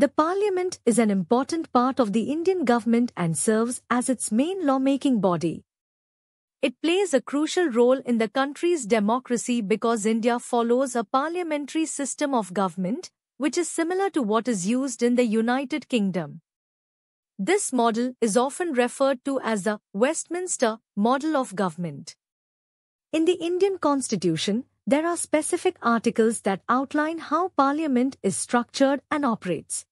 The Parliament is an important part of the Indian government and serves as its main lawmaking body. It plays a crucial role in the country's democracy because India follows a parliamentary system of government, which is similar to what is used in the United Kingdom. This model is often referred to as the Westminster model of government. In the Indian constitution, there are specific articles that outline how parliament is structured and operates.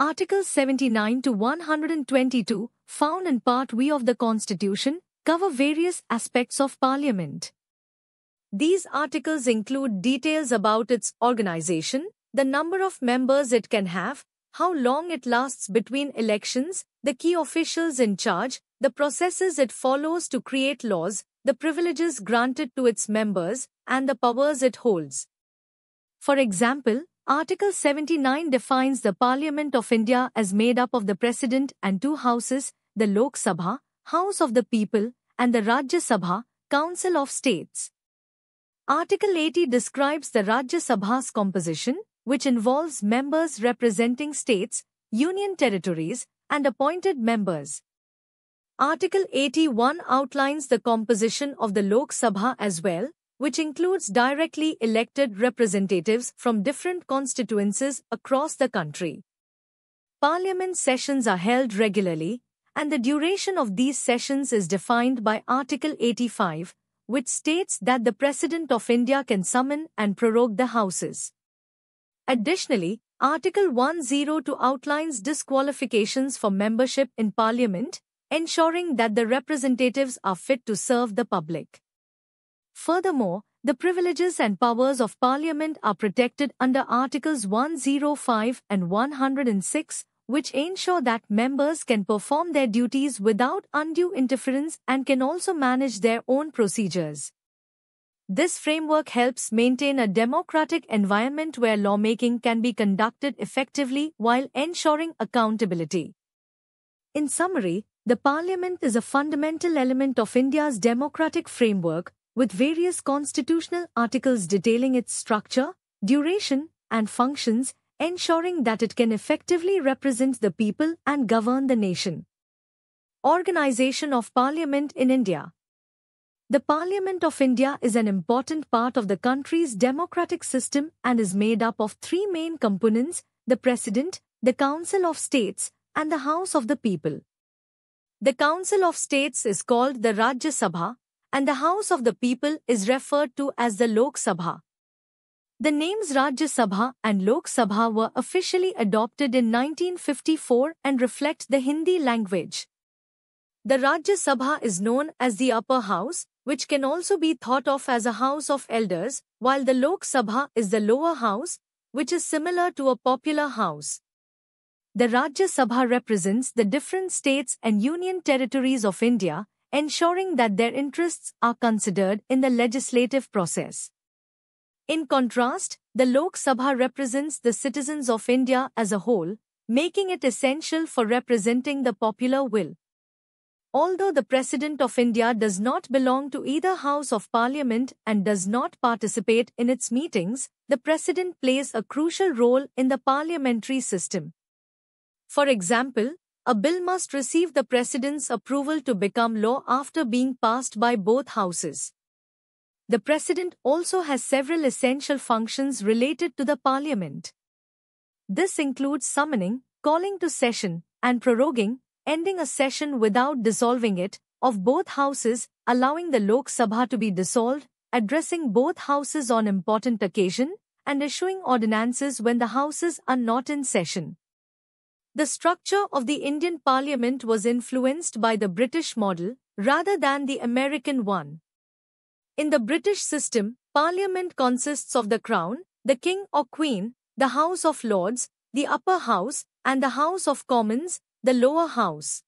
Articles 79 to 122, found in Part V of the Constitution, cover various aspects of Parliament. These articles include details about its organization, the number of members it can have, how long it lasts between elections, the key officials in charge, the processes it follows to create laws, the privileges granted to its members, and the powers it holds. For example, Article 79 defines the Parliament of India as made up of the President and two houses, the Lok Sabha, House of the People, and the Rajya Sabha, Council of States. Article 80 describes the Rajya Sabha's composition, which involves members representing states, union territories, and appointed members. Article 81 outlines the composition of the Lok Sabha as well, which includes directly elected representatives from different constituencies across the country. Parliament sessions are held regularly, and the duration of these sessions is defined by Article 85, which states that the President of India can summon and prorogue the Houses. Additionally, Article 102 outlines disqualifications for membership in Parliament, ensuring that the representatives are fit to serve the public. Furthermore, the privileges and powers of Parliament are protected under Articles 105 and 106, which ensure that members can perform their duties without undue interference and can also manage their own procedures. This framework helps maintain a democratic environment where lawmaking can be conducted effectively while ensuring accountability. In summary, the Parliament is a fundamental element of India's democratic framework, with various constitutional articles detailing its structure, duration, and functions, ensuring that it can effectively represent the people and govern the nation. Organization of Parliament in India The Parliament of India is an important part of the country's democratic system and is made up of three main components the President, the Council of States, and the House of the People. The Council of States is called the Rajya Sabha and the House of the People is referred to as the Lok Sabha. The names Rajya Sabha and Lok Sabha were officially adopted in 1954 and reflect the Hindi language. The Rajya Sabha is known as the upper house, which can also be thought of as a house of elders, while the Lok Sabha is the lower house, which is similar to a popular house. The Rajya Sabha represents the different states and union territories of India, ensuring that their interests are considered in the legislative process. In contrast, the Lok Sabha represents the citizens of India as a whole, making it essential for representing the popular will. Although the President of India does not belong to either House of Parliament and does not participate in its meetings, the President plays a crucial role in the parliamentary system. For example, a bill must receive the President's approval to become law after being passed by both houses. The President also has several essential functions related to the Parliament. This includes summoning, calling to session, and proroguing, ending a session without dissolving it, of both houses, allowing the Lok Sabha to be dissolved, addressing both houses on important occasion, and issuing ordinances when the houses are not in session. The structure of the Indian parliament was influenced by the British model rather than the American one. In the British system, parliament consists of the crown, the king or queen, the House of Lords, the upper house, and the House of Commons, the lower house.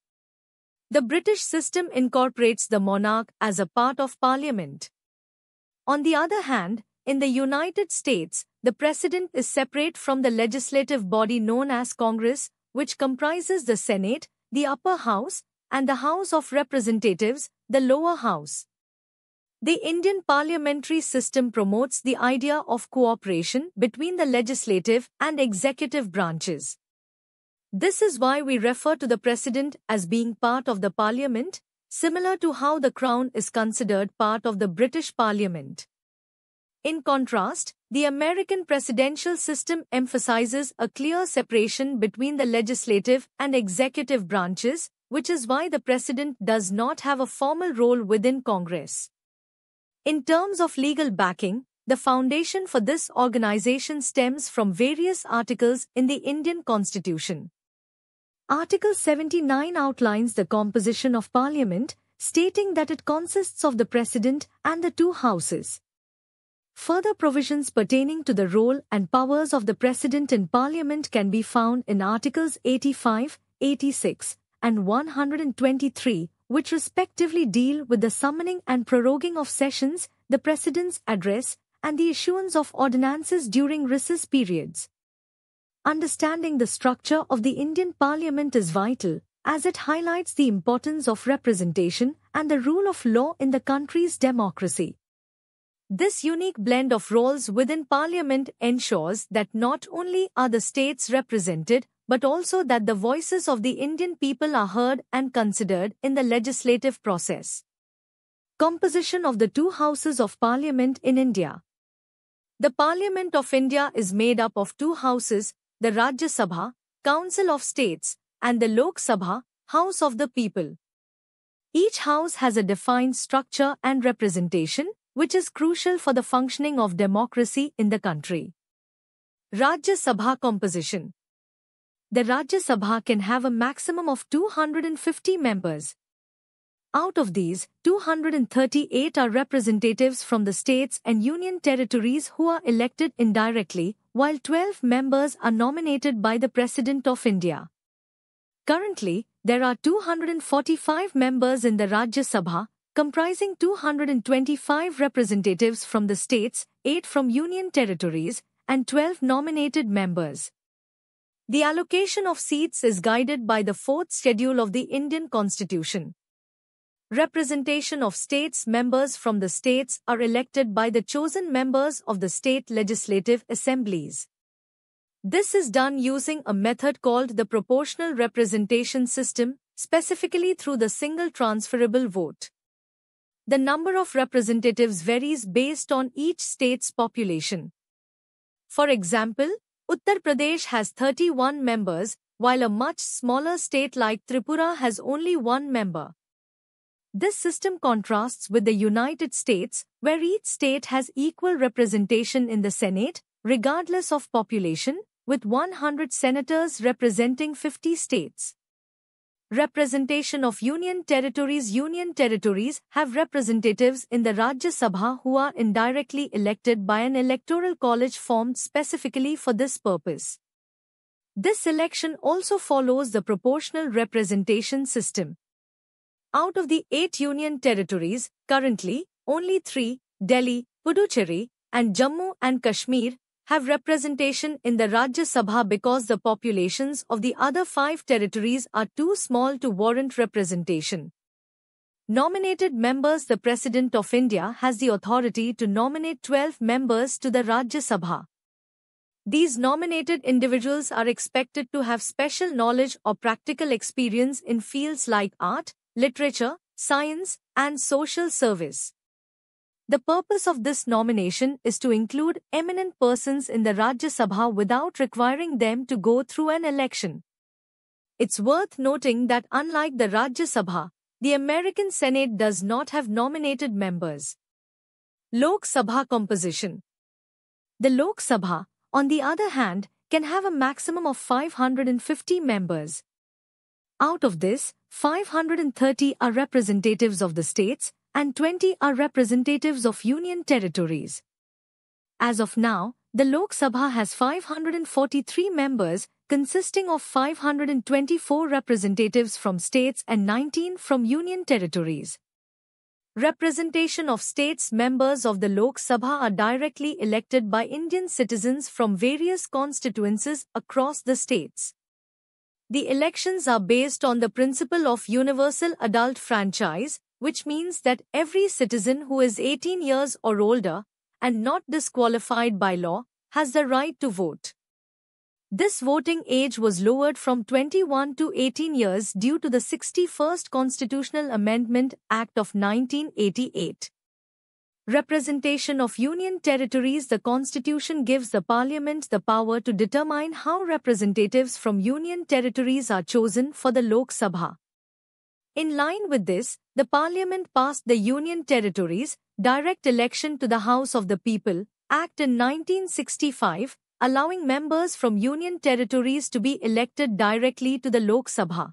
The British system incorporates the monarch as a part of parliament. On the other hand, in the United States, the president is separate from the legislative body known as Congress, which comprises the Senate, the upper house, and the House of Representatives, the lower house. The Indian parliamentary system promotes the idea of cooperation between the legislative and executive branches. This is why we refer to the president as being part of the parliament, similar to how the crown is considered part of the British parliament. In contrast, the American presidential system emphasizes a clear separation between the legislative and executive branches, which is why the president does not have a formal role within Congress. In terms of legal backing, the foundation for this organization stems from various articles in the Indian Constitution. Article 79 outlines the composition of Parliament, stating that it consists of the President and the two Houses. Further provisions pertaining to the role and powers of the President in Parliament can be found in Articles 85, 86, and 123, which respectively deal with the summoning and proroguing of sessions, the President's address, and the issuance of ordinances during recess periods. Understanding the structure of the Indian Parliament is vital, as it highlights the importance of representation and the rule of law in the country's democracy. This unique blend of roles within Parliament ensures that not only are the states represented, but also that the voices of the Indian people are heard and considered in the legislative process. Composition of the two Houses of Parliament in India The Parliament of India is made up of two houses, the Rajya Sabha, Council of States, and the Lok Sabha, House of the People. Each house has a defined structure and representation, which is crucial for the functioning of democracy in the country. Rajya Sabha composition The Rajya Sabha can have a maximum of 250 members. Out of these, 238 are representatives from the states and union territories who are elected indirectly, while 12 members are nominated by the President of India. Currently, there are 245 members in the Rajya Sabha, comprising 225 representatives from the states, 8 from union territories, and 12 nominated members. The allocation of seats is guided by the fourth schedule of the Indian Constitution. Representation of states members from the states are elected by the chosen members of the state legislative assemblies. This is done using a method called the proportional representation system, specifically through the single transferable vote the number of representatives varies based on each state's population. For example, Uttar Pradesh has 31 members, while a much smaller state like Tripura has only one member. This system contrasts with the United States, where each state has equal representation in the Senate, regardless of population, with 100 senators representing 50 states. Representation of Union Territories Union territories have representatives in the Rajya Sabha who are indirectly elected by an electoral college formed specifically for this purpose. This election also follows the proportional representation system. Out of the eight union territories, currently, only three, Delhi, Puducherry, and Jammu and Kashmir, have representation in the Rajya Sabha because the populations of the other five territories are too small to warrant representation. Nominated members The President of India has the authority to nominate 12 members to the Rajya Sabha. These nominated individuals are expected to have special knowledge or practical experience in fields like art, literature, science, and social service. The purpose of this nomination is to include eminent persons in the Rajya Sabha without requiring them to go through an election. It's worth noting that unlike the Rajya Sabha, the American Senate does not have nominated members. Lok Sabha composition The Lok Sabha, on the other hand, can have a maximum of 550 members. Out of this, 530 are representatives of the states, and 20 are representatives of union territories. As of now, the Lok Sabha has 543 members, consisting of 524 representatives from states and 19 from union territories. Representation of states members of the Lok Sabha are directly elected by Indian citizens from various constituencies across the states. The elections are based on the principle of universal adult franchise, which means that every citizen who is 18 years or older and not disqualified by law has the right to vote. This voting age was lowered from 21 to 18 years due to the 61st Constitutional Amendment Act of 1988. Representation of Union territories The Constitution gives the Parliament the power to determine how representatives from Union territories are chosen for the Lok Sabha. In line with this, the Parliament passed the Union Territories Direct Election to the House of the People Act in 1965, allowing members from Union Territories to be elected directly to the Lok Sabha.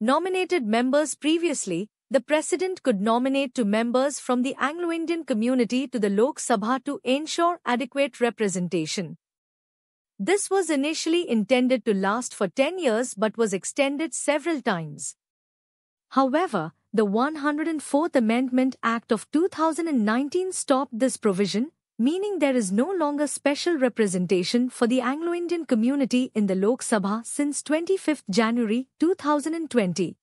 Nominated members previously, the President could nominate two members from the Anglo-Indian community to the Lok Sabha to ensure adequate representation. This was initially intended to last for 10 years but was extended several times. However, the 104th Amendment Act of 2019 stopped this provision, meaning there is no longer special representation for the Anglo-Indian community in the Lok Sabha since 25 January 2020.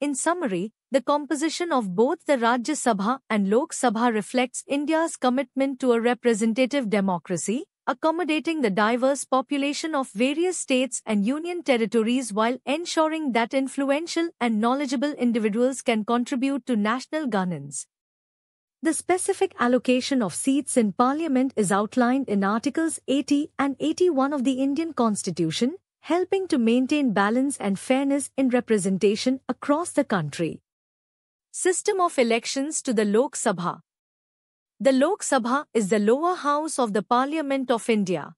In summary, the composition of both the Rajya Sabha and Lok Sabha reflects India's commitment to a representative democracy, accommodating the diverse population of various states and union territories while ensuring that influential and knowledgeable individuals can contribute to national governance. The specific allocation of seats in parliament is outlined in Articles 80 and 81 of the Indian Constitution, helping to maintain balance and fairness in representation across the country. System of elections to the Lok Sabha the Lok Sabha is the lower house of the Parliament of India.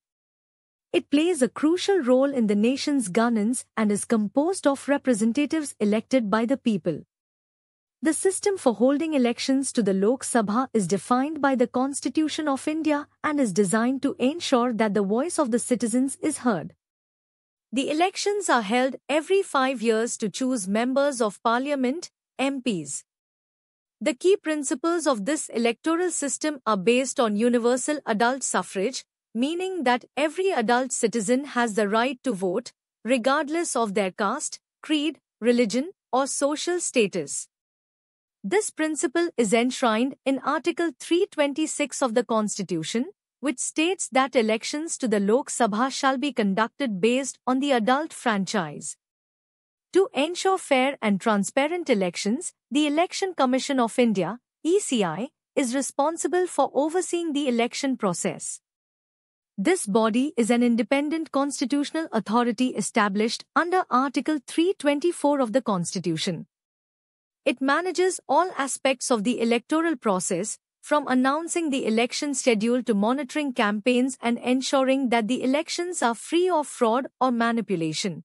It plays a crucial role in the nation's governance and is composed of representatives elected by the people. The system for holding elections to the Lok Sabha is defined by the Constitution of India and is designed to ensure that the voice of the citizens is heard. The elections are held every five years to choose members of parliament, MPs. The key principles of this electoral system are based on universal adult suffrage, meaning that every adult citizen has the right to vote, regardless of their caste, creed, religion, or social status. This principle is enshrined in Article 326 of the Constitution, which states that elections to the Lok Sabha shall be conducted based on the adult franchise. To ensure fair and transparent elections, the Election Commission of India, ECI, is responsible for overseeing the election process. This body is an independent constitutional authority established under Article 324 of the Constitution. It manages all aspects of the electoral process, from announcing the election schedule to monitoring campaigns and ensuring that the elections are free of fraud or manipulation.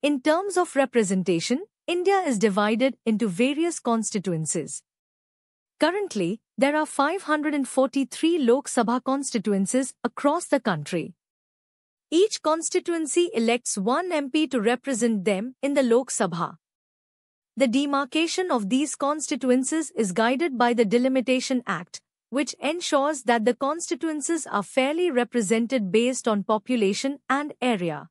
In terms of representation, India is divided into various constituencies. Currently, there are 543 Lok Sabha constituencies across the country. Each constituency elects one MP to represent them in the Lok Sabha. The demarcation of these constituencies is guided by the Delimitation Act, which ensures that the constituencies are fairly represented based on population and area.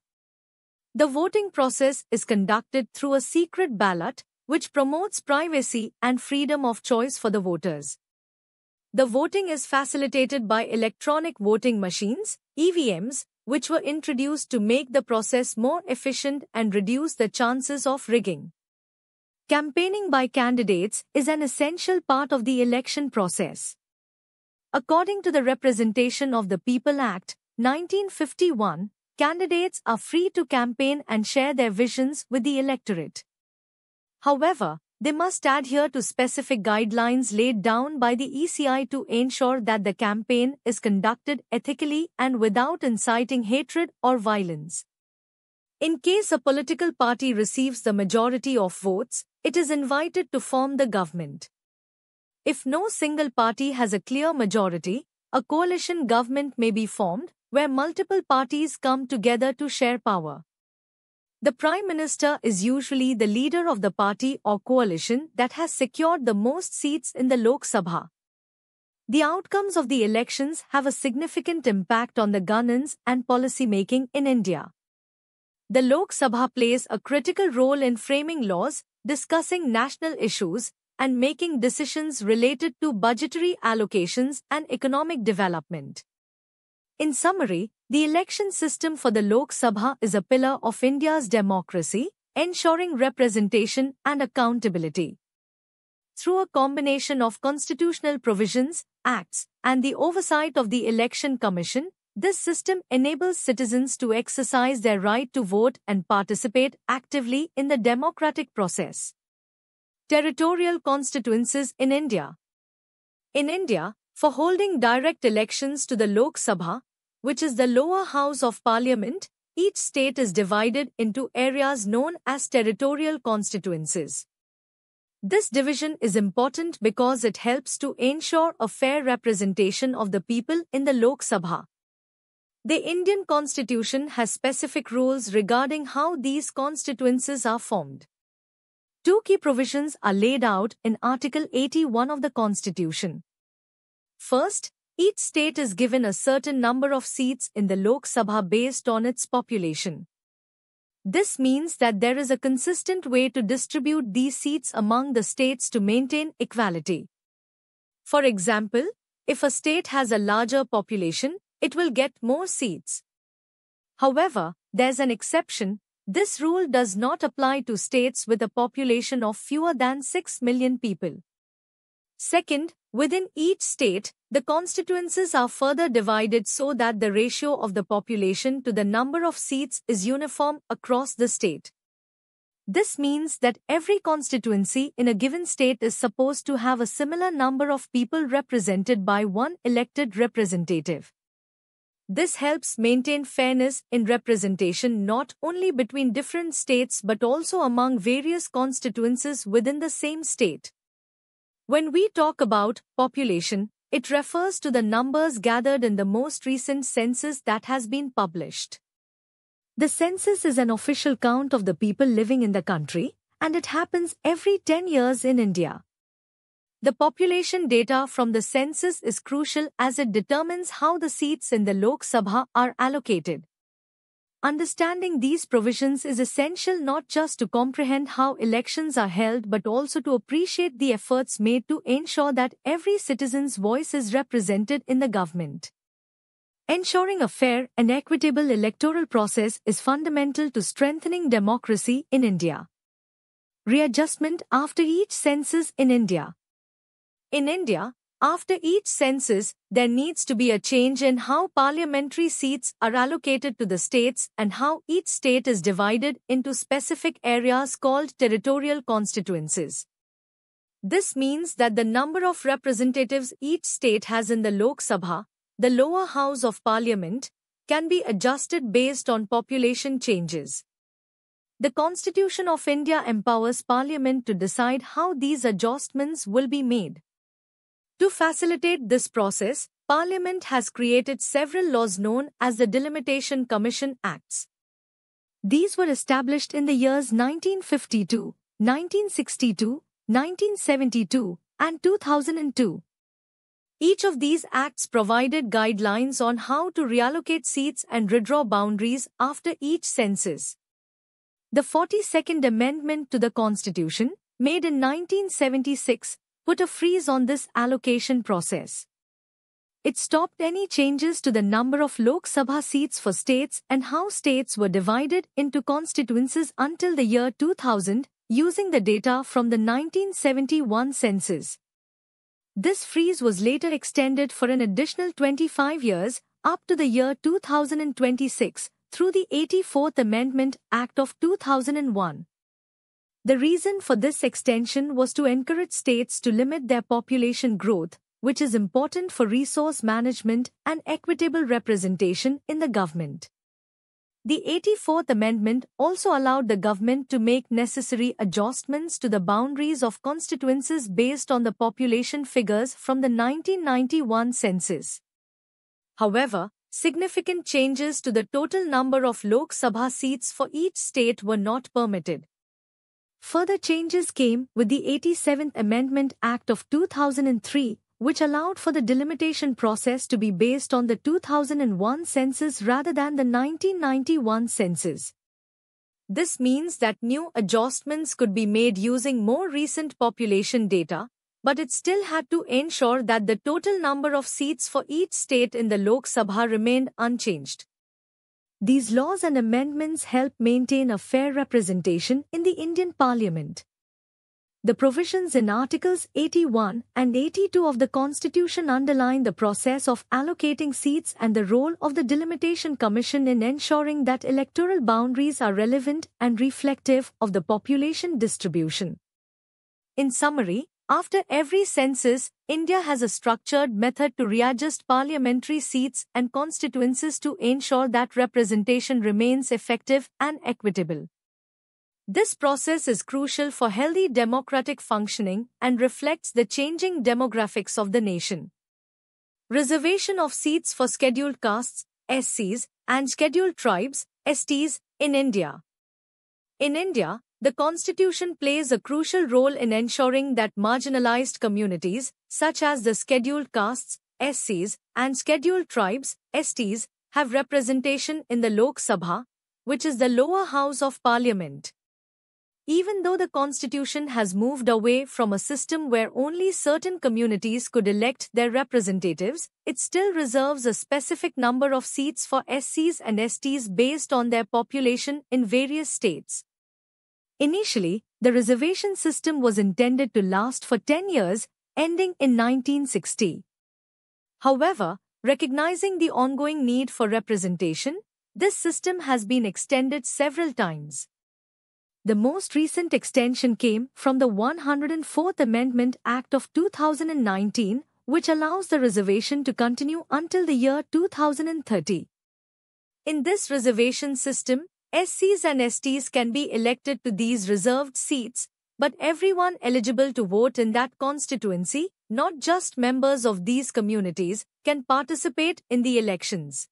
The voting process is conducted through a secret ballot, which promotes privacy and freedom of choice for the voters. The voting is facilitated by electronic voting machines, EVMs, which were introduced to make the process more efficient and reduce the chances of rigging. Campaigning by candidates is an essential part of the election process. According to the Representation of the People Act, 1951, Candidates are free to campaign and share their visions with the electorate. However, they must adhere to specific guidelines laid down by the ECI to ensure that the campaign is conducted ethically and without inciting hatred or violence. In case a political party receives the majority of votes, it is invited to form the government. If no single party has a clear majority, a coalition government may be formed, where multiple parties come together to share power. The Prime Minister is usually the leader of the party or coalition that has secured the most seats in the Lok Sabha. The outcomes of the elections have a significant impact on the governance and policy making in India. The Lok Sabha plays a critical role in framing laws, discussing national issues, and making decisions related to budgetary allocations and economic development. In summary, the election system for the Lok Sabha is a pillar of India's democracy, ensuring representation and accountability. Through a combination of constitutional provisions, acts, and the oversight of the Election Commission, this system enables citizens to exercise their right to vote and participate actively in the democratic process. Territorial constituencies in India. In India, for holding direct elections to the Lok Sabha, which is the lower house of parliament, each state is divided into areas known as territorial constituencies. This division is important because it helps to ensure a fair representation of the people in the Lok Sabha. The Indian constitution has specific rules regarding how these constituencies are formed. Two key provisions are laid out in Article 81 of the Constitution. First, each state is given a certain number of seats in the Lok Sabha based on its population. This means that there is a consistent way to distribute these seats among the states to maintain equality. For example, if a state has a larger population, it will get more seats. However, there's an exception. This rule does not apply to states with a population of fewer than 6 million people. Second, Within each state, the constituencies are further divided so that the ratio of the population to the number of seats is uniform across the state. This means that every constituency in a given state is supposed to have a similar number of people represented by one elected representative. This helps maintain fairness in representation not only between different states but also among various constituencies within the same state. When we talk about population, it refers to the numbers gathered in the most recent census that has been published. The census is an official count of the people living in the country, and it happens every 10 years in India. The population data from the census is crucial as it determines how the seats in the Lok Sabha are allocated, Understanding these provisions is essential not just to comprehend how elections are held but also to appreciate the efforts made to ensure that every citizen's voice is represented in the government. Ensuring a fair and equitable electoral process is fundamental to strengthening democracy in India. Readjustment after each census in India. In India, after each census, there needs to be a change in how parliamentary seats are allocated to the states and how each state is divided into specific areas called territorial constituencies. This means that the number of representatives each state has in the Lok Sabha, the lower house of parliament, can be adjusted based on population changes. The Constitution of India empowers parliament to decide how these adjustments will be made. To facilitate this process, Parliament has created several laws known as the Delimitation Commission Acts. These were established in the years 1952, 1962, 1972, and 2002. Each of these acts provided guidelines on how to reallocate seats and redraw boundaries after each census. The 42nd Amendment to the Constitution, made in 1976, put a freeze on this allocation process. It stopped any changes to the number of Lok Sabha seats for states and how states were divided into constituencies until the year 2000, using the data from the 1971 census. This freeze was later extended for an additional 25 years, up to the year 2026, through the 84th Amendment Act of 2001. The reason for this extension was to encourage states to limit their population growth, which is important for resource management and equitable representation in the government. The 84th Amendment also allowed the government to make necessary adjustments to the boundaries of constituencies based on the population figures from the 1991 census. However, significant changes to the total number of Lok Sabha seats for each state were not permitted, Further changes came with the 87th Amendment Act of 2003, which allowed for the delimitation process to be based on the 2001 census rather than the 1991 census. This means that new adjustments could be made using more recent population data, but it still had to ensure that the total number of seats for each state in the Lok Sabha remained unchanged. These laws and amendments help maintain a fair representation in the Indian Parliament. The provisions in Articles 81 and 82 of the Constitution underline the process of allocating seats and the role of the Delimitation Commission in ensuring that electoral boundaries are relevant and reflective of the population distribution. In summary, after every census, India has a structured method to readjust parliamentary seats and constituencies to ensure that representation remains effective and equitable. This process is crucial for healthy democratic functioning and reflects the changing demographics of the nation. Reservation of seats for scheduled castes, SCs, and scheduled tribes, STs, in India. In India, the Constitution plays a crucial role in ensuring that marginalized communities, such as the scheduled castes, SCs, and scheduled tribes, STs, have representation in the Lok Sabha, which is the lower house of parliament. Even though the constitution has moved away from a system where only certain communities could elect their representatives, it still reserves a specific number of seats for SCs and STs based on their population in various states. Initially, the reservation system was intended to last for 10 years, ending in 1960. However, recognizing the ongoing need for representation, this system has been extended several times. The most recent extension came from the 104th Amendment Act of 2019, which allows the reservation to continue until the year 2030. In this reservation system, SCs and STs can be elected to these reserved seats, but everyone eligible to vote in that constituency, not just members of these communities, can participate in the elections.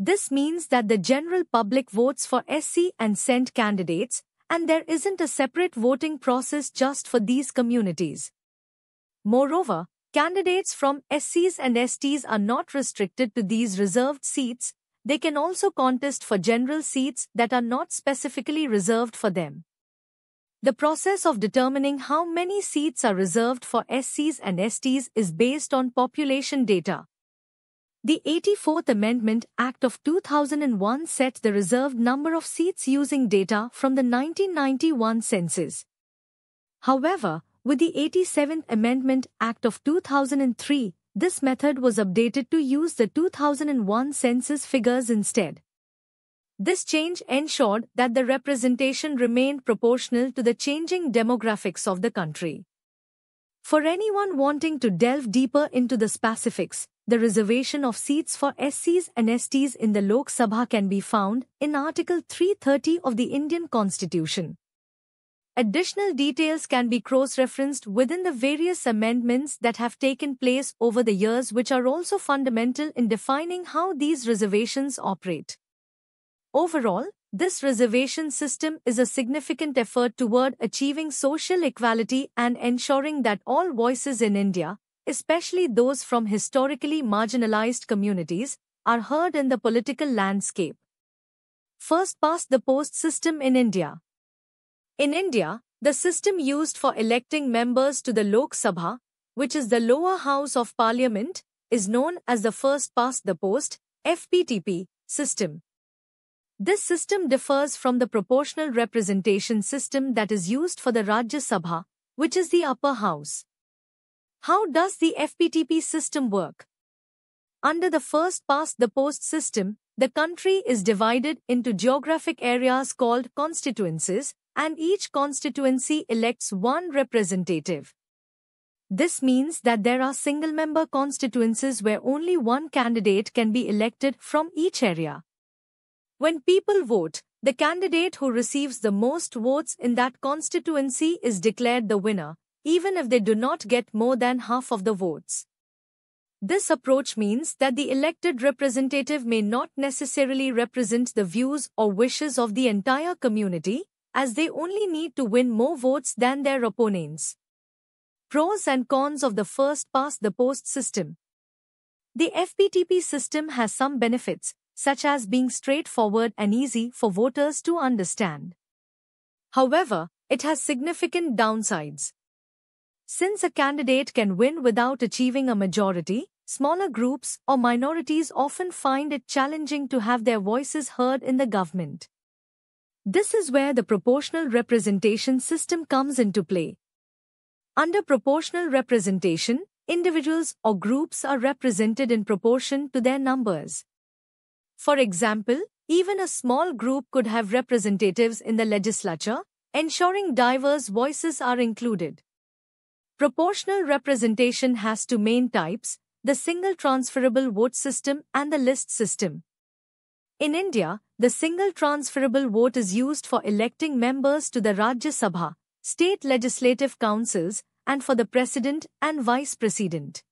This means that the general public votes for SC and SENT candidates, and there isn't a separate voting process just for these communities. Moreover, candidates from SCs and STs are not restricted to these reserved seats, they can also contest for general seats that are not specifically reserved for them. The process of determining how many seats are reserved for SCs and STs is based on population data. The 84th Amendment Act of 2001 set the reserved number of seats using data from the 1991 census. However, with the 87th Amendment Act of 2003, this method was updated to use the 2001 census figures instead. This change ensured that the representation remained proportional to the changing demographics of the country. For anyone wanting to delve deeper into the specifics, the reservation of seats for SCs and STs in the Lok Sabha can be found in Article 330 of the Indian Constitution. Additional details can be cross-referenced within the various amendments that have taken place over the years which are also fundamental in defining how these reservations operate. Overall, this reservation system is a significant effort toward achieving social equality and ensuring that all voices in India, especially those from historically marginalized communities, are heard in the political landscape. First past the post system in India in India, the system used for electing members to the Lok Sabha, which is the lower house of parliament, is known as the first past the post FPTP system. This system differs from the proportional representation system that is used for the Rajya Sabha, which is the upper house. How does the FPTP system work? Under the first past the post system, the country is divided into geographic areas called constituencies, and each constituency elects one representative. This means that there are single-member constituencies where only one candidate can be elected from each area. When people vote, the candidate who receives the most votes in that constituency is declared the winner, even if they do not get more than half of the votes. This approach means that the elected representative may not necessarily represent the views or wishes of the entire community, as they only need to win more votes than their opponents. Pros and cons of the first past the post system. The FPTP system has some benefits, such as being straightforward and easy for voters to understand. However, it has significant downsides. Since a candidate can win without achieving a majority, smaller groups or minorities often find it challenging to have their voices heard in the government. This is where the proportional representation system comes into play. Under proportional representation, individuals or groups are represented in proportion to their numbers. For example, even a small group could have representatives in the legislature, ensuring diverse voices are included. Proportional representation has two main types, the single transferable vote system and the list system. In India, the single transferable vote is used for electing members to the Rajya Sabha, state legislative councils, and for the president and vice president.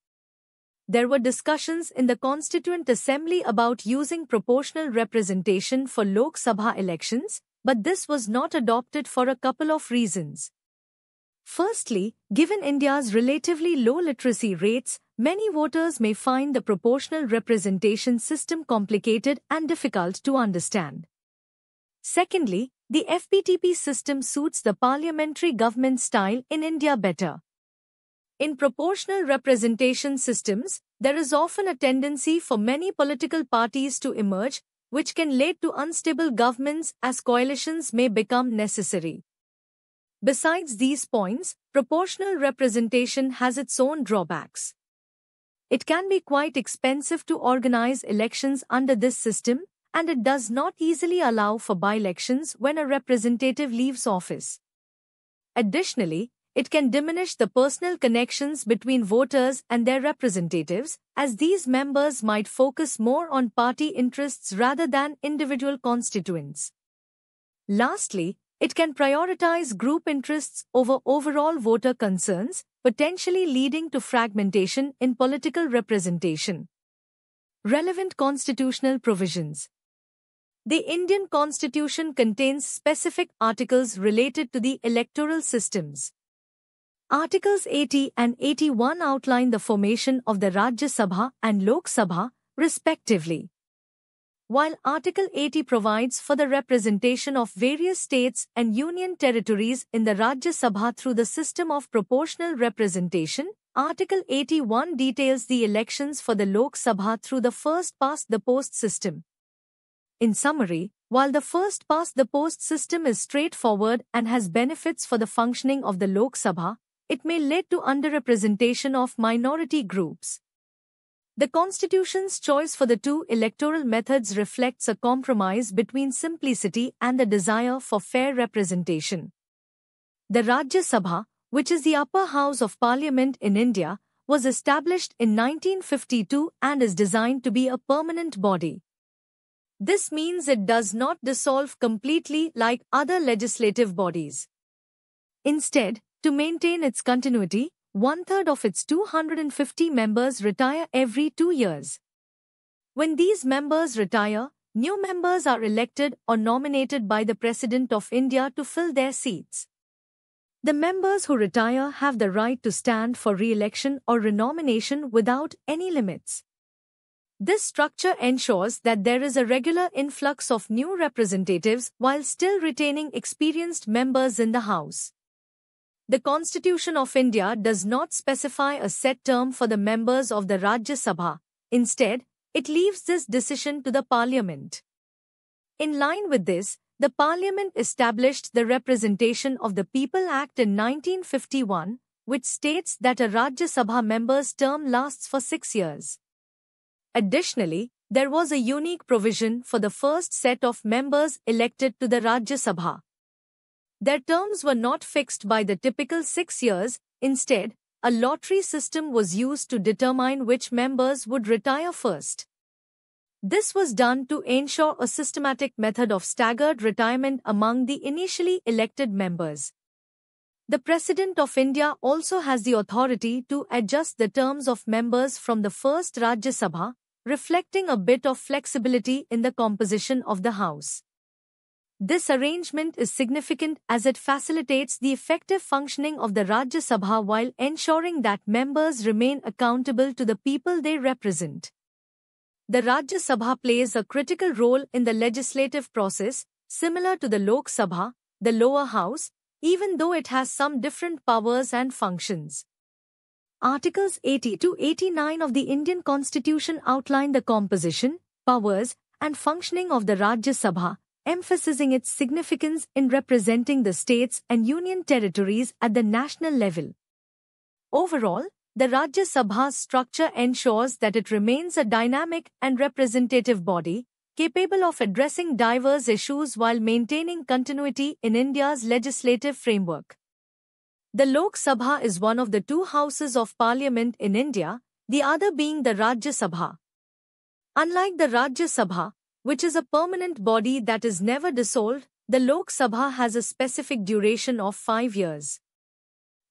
There were discussions in the Constituent Assembly about using proportional representation for Lok Sabha elections, but this was not adopted for a couple of reasons. Firstly, given India's relatively low literacy rates, many voters may find the proportional representation system complicated and difficult to understand. Secondly, the FPTP system suits the parliamentary government style in India better. In proportional representation systems, there is often a tendency for many political parties to emerge, which can lead to unstable governments as coalitions may become necessary. Besides these points, proportional representation has its own drawbacks. It can be quite expensive to organize elections under this system, and it does not easily allow for by-elections when a representative leaves office. Additionally, it can diminish the personal connections between voters and their representatives, as these members might focus more on party interests rather than individual constituents. Lastly, it can prioritize group interests over overall voter concerns, potentially leading to fragmentation in political representation. Relevant constitutional provisions. The Indian Constitution contains specific articles related to the electoral systems. Articles 80 and 81 outline the formation of the Rajya Sabha and Lok Sabha, respectively while Article 80 provides for the representation of various states and union territories in the Rajya Sabha through the system of proportional representation, Article 81 details the elections for the Lok Sabha through the first-past-the-post system. In summary, while the first-past-the-post system is straightforward and has benefits for the functioning of the Lok Sabha, it may lead to underrepresentation of minority groups. The Constitution's choice for the two electoral methods reflects a compromise between simplicity and the desire for fair representation. The Rajya Sabha, which is the upper house of parliament in India, was established in 1952 and is designed to be a permanent body. This means it does not dissolve completely like other legislative bodies. Instead, to maintain its continuity, one-third of its 250 members retire every two years. When these members retire, new members are elected or nominated by the President of India to fill their seats. The members who retire have the right to stand for re-election or renomination without any limits. This structure ensures that there is a regular influx of new representatives while still retaining experienced members in the House. The Constitution of India does not specify a set term for the members of the Rajya Sabha. Instead, it leaves this decision to the Parliament. In line with this, the Parliament established the Representation of the People Act in 1951, which states that a Rajya Sabha member's term lasts for six years. Additionally, there was a unique provision for the first set of members elected to the Rajya Sabha. Their terms were not fixed by the typical six years, instead, a lottery system was used to determine which members would retire first. This was done to ensure a systematic method of staggered retirement among the initially elected members. The President of India also has the authority to adjust the terms of members from the first Rajya Sabha, reflecting a bit of flexibility in the composition of the House. This arrangement is significant as it facilitates the effective functioning of the Rajya Sabha while ensuring that members remain accountable to the people they represent. The Rajya Sabha plays a critical role in the legislative process, similar to the Lok Sabha, the lower house, even though it has some different powers and functions. Articles 80 to 89 of the Indian Constitution outline the composition, powers, and functioning of the Rajya Sabha, emphasizing its significance in representing the states and union territories at the national level. Overall, the Rajya Sabha's structure ensures that it remains a dynamic and representative body, capable of addressing diverse issues while maintaining continuity in India's legislative framework. The Lok Sabha is one of the two houses of parliament in India, the other being the Rajya Sabha. Unlike the Rajya Sabha, which is a permanent body that is never dissolved, the Lok Sabha has a specific duration of five years.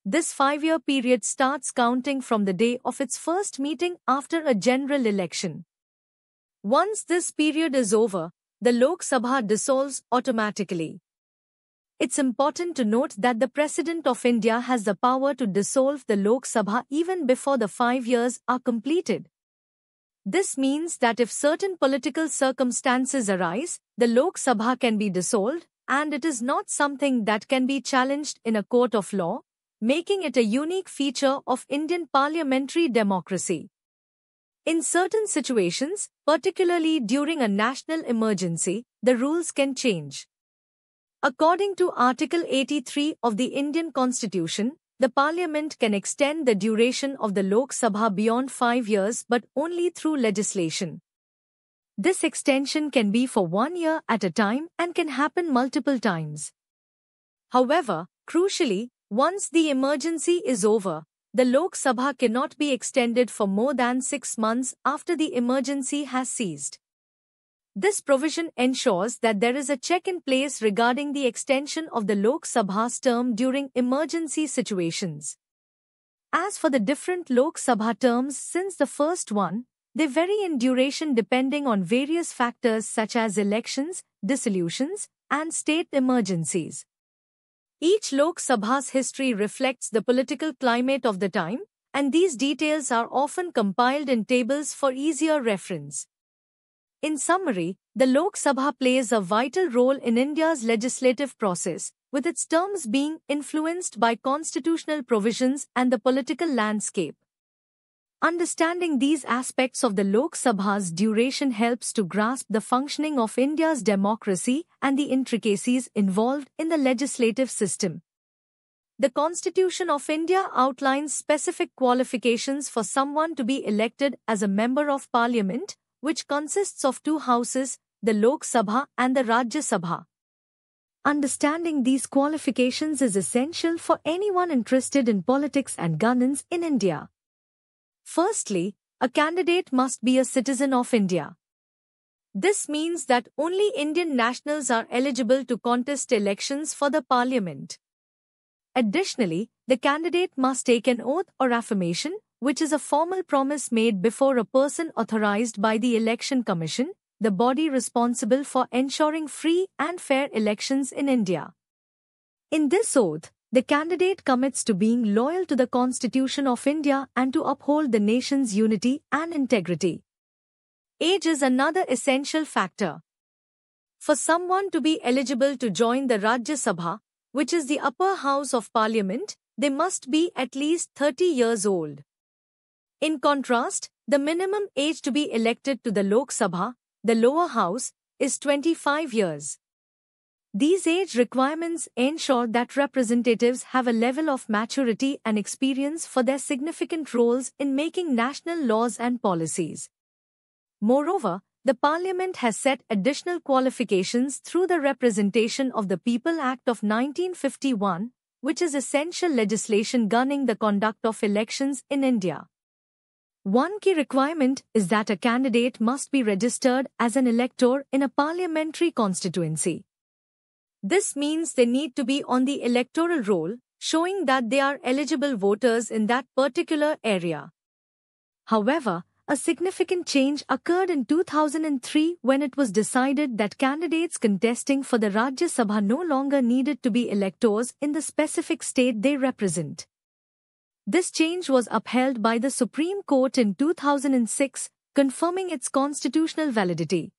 This five year period starts counting from the day of its first meeting after a general election. Once this period is over, the Lok Sabha dissolves automatically. It's important to note that the President of India has the power to dissolve the Lok Sabha even before the five years are completed, this means that if certain political circumstances arise, the Lok Sabha can be dissolved, and it is not something that can be challenged in a court of law, making it a unique feature of Indian parliamentary democracy. In certain situations, particularly during a national emergency, the rules can change. According to Article 83 of the Indian Constitution, the Parliament can extend the duration of the Lok Sabha beyond five years but only through legislation. This extension can be for one year at a time and can happen multiple times. However, crucially, once the emergency is over, the Lok Sabha cannot be extended for more than six months after the emergency has ceased. This provision ensures that there is a check in place regarding the extension of the Lok Sabha's term during emergency situations. As for the different Lok Sabha terms since the first one, they vary in duration depending on various factors such as elections, dissolutions, and state emergencies. Each Lok Sabha's history reflects the political climate of the time, and these details are often compiled in tables for easier reference. In summary, the Lok Sabha plays a vital role in India's legislative process, with its terms being influenced by constitutional provisions and the political landscape. Understanding these aspects of the Lok Sabha's duration helps to grasp the functioning of India's democracy and the intricacies involved in the legislative system. The Constitution of India outlines specific qualifications for someone to be elected as a member of parliament which consists of two houses, the Lok Sabha and the Rajya Sabha. Understanding these qualifications is essential for anyone interested in politics and governance in India. Firstly, a candidate must be a citizen of India. This means that only Indian nationals are eligible to contest elections for the parliament. Additionally, the candidate must take an oath or affirmation which is a formal promise made before a person authorized by the Election Commission, the body responsible for ensuring free and fair elections in India. In this oath, the candidate commits to being loyal to the Constitution of India and to uphold the nation's unity and integrity. Age is another essential factor. For someone to be eligible to join the Rajya Sabha, which is the upper house of parliament, they must be at least 30 years old. In contrast, the minimum age to be elected to the Lok Sabha, the lower house, is 25 years. These age requirements ensure that representatives have a level of maturity and experience for their significant roles in making national laws and policies. Moreover, the Parliament has set additional qualifications through the Representation of the People Act of 1951, which is essential legislation governing the conduct of elections in India. One key requirement is that a candidate must be registered as an elector in a parliamentary constituency. This means they need to be on the electoral roll, showing that they are eligible voters in that particular area. However, a significant change occurred in 2003 when it was decided that candidates contesting for the Rajya Sabha no longer needed to be electors in the specific state they represent. This change was upheld by the Supreme Court in 2006, confirming its constitutional validity.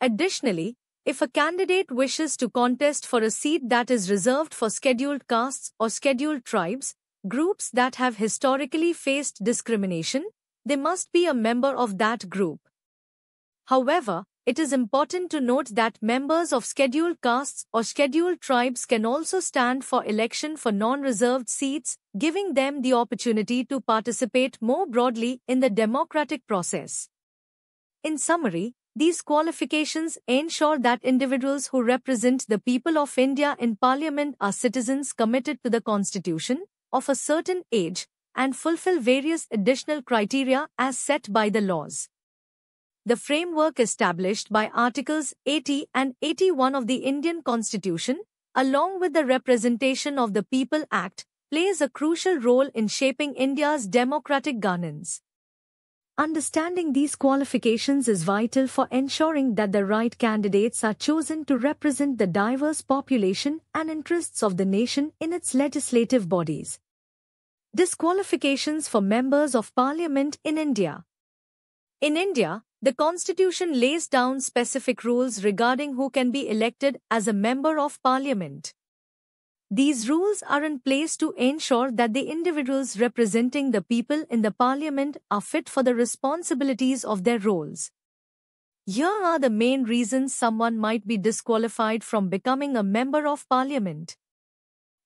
Additionally, if a candidate wishes to contest for a seat that is reserved for scheduled castes or scheduled tribes, groups that have historically faced discrimination, they must be a member of that group. However, it is important to note that members of scheduled castes or scheduled tribes can also stand for election for non-reserved seats, giving them the opportunity to participate more broadly in the democratic process. In summary, these qualifications ensure that individuals who represent the people of India in parliament are citizens committed to the constitution, of a certain age, and fulfill various additional criteria as set by the laws the framework established by Articles 80 and 81 of the Indian Constitution, along with the Representation of the People Act, plays a crucial role in shaping India's democratic governance. Understanding these qualifications is vital for ensuring that the right candidates are chosen to represent the diverse population and interests of the nation in its legislative bodies. Disqualifications for members of parliament in India. In India, the Constitution lays down specific rules regarding who can be elected as a Member of Parliament. These rules are in place to ensure that the individuals representing the people in the Parliament are fit for the responsibilities of their roles. Here are the main reasons someone might be disqualified from becoming a Member of Parliament.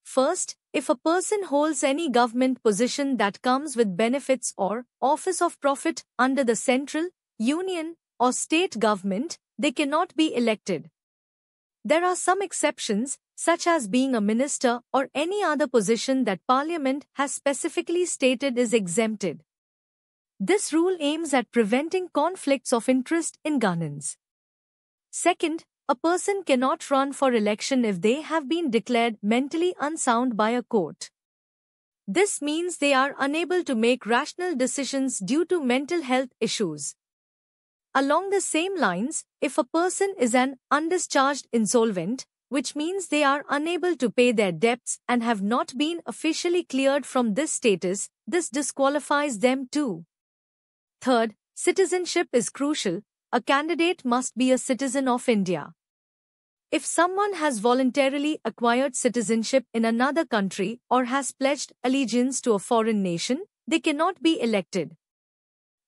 First, if a person holds any government position that comes with benefits or office of profit under the central, union, or state government, they cannot be elected. There are some exceptions, such as being a minister or any other position that Parliament has specifically stated is exempted. This rule aims at preventing conflicts of interest in governance. Second, a person cannot run for election if they have been declared mentally unsound by a court. This means they are unable to make rational decisions due to mental health issues. Along the same lines, if a person is an undischarged insolvent, which means they are unable to pay their debts and have not been officially cleared from this status, this disqualifies them too. Third, citizenship is crucial. A candidate must be a citizen of India. If someone has voluntarily acquired citizenship in another country or has pledged allegiance to a foreign nation, they cannot be elected.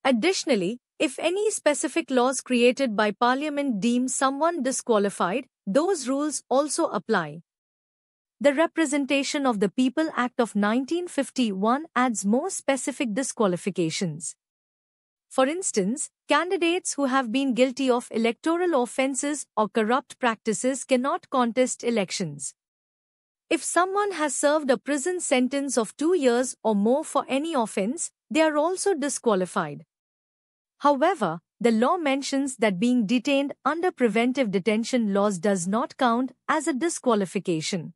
Additionally, if any specific laws created by Parliament deem someone disqualified, those rules also apply. The Representation of the People Act of 1951 adds more specific disqualifications. For instance, candidates who have been guilty of electoral offences or corrupt practices cannot contest elections. If someone has served a prison sentence of two years or more for any offence, they are also disqualified. However, the law mentions that being detained under preventive detention laws does not count as a disqualification.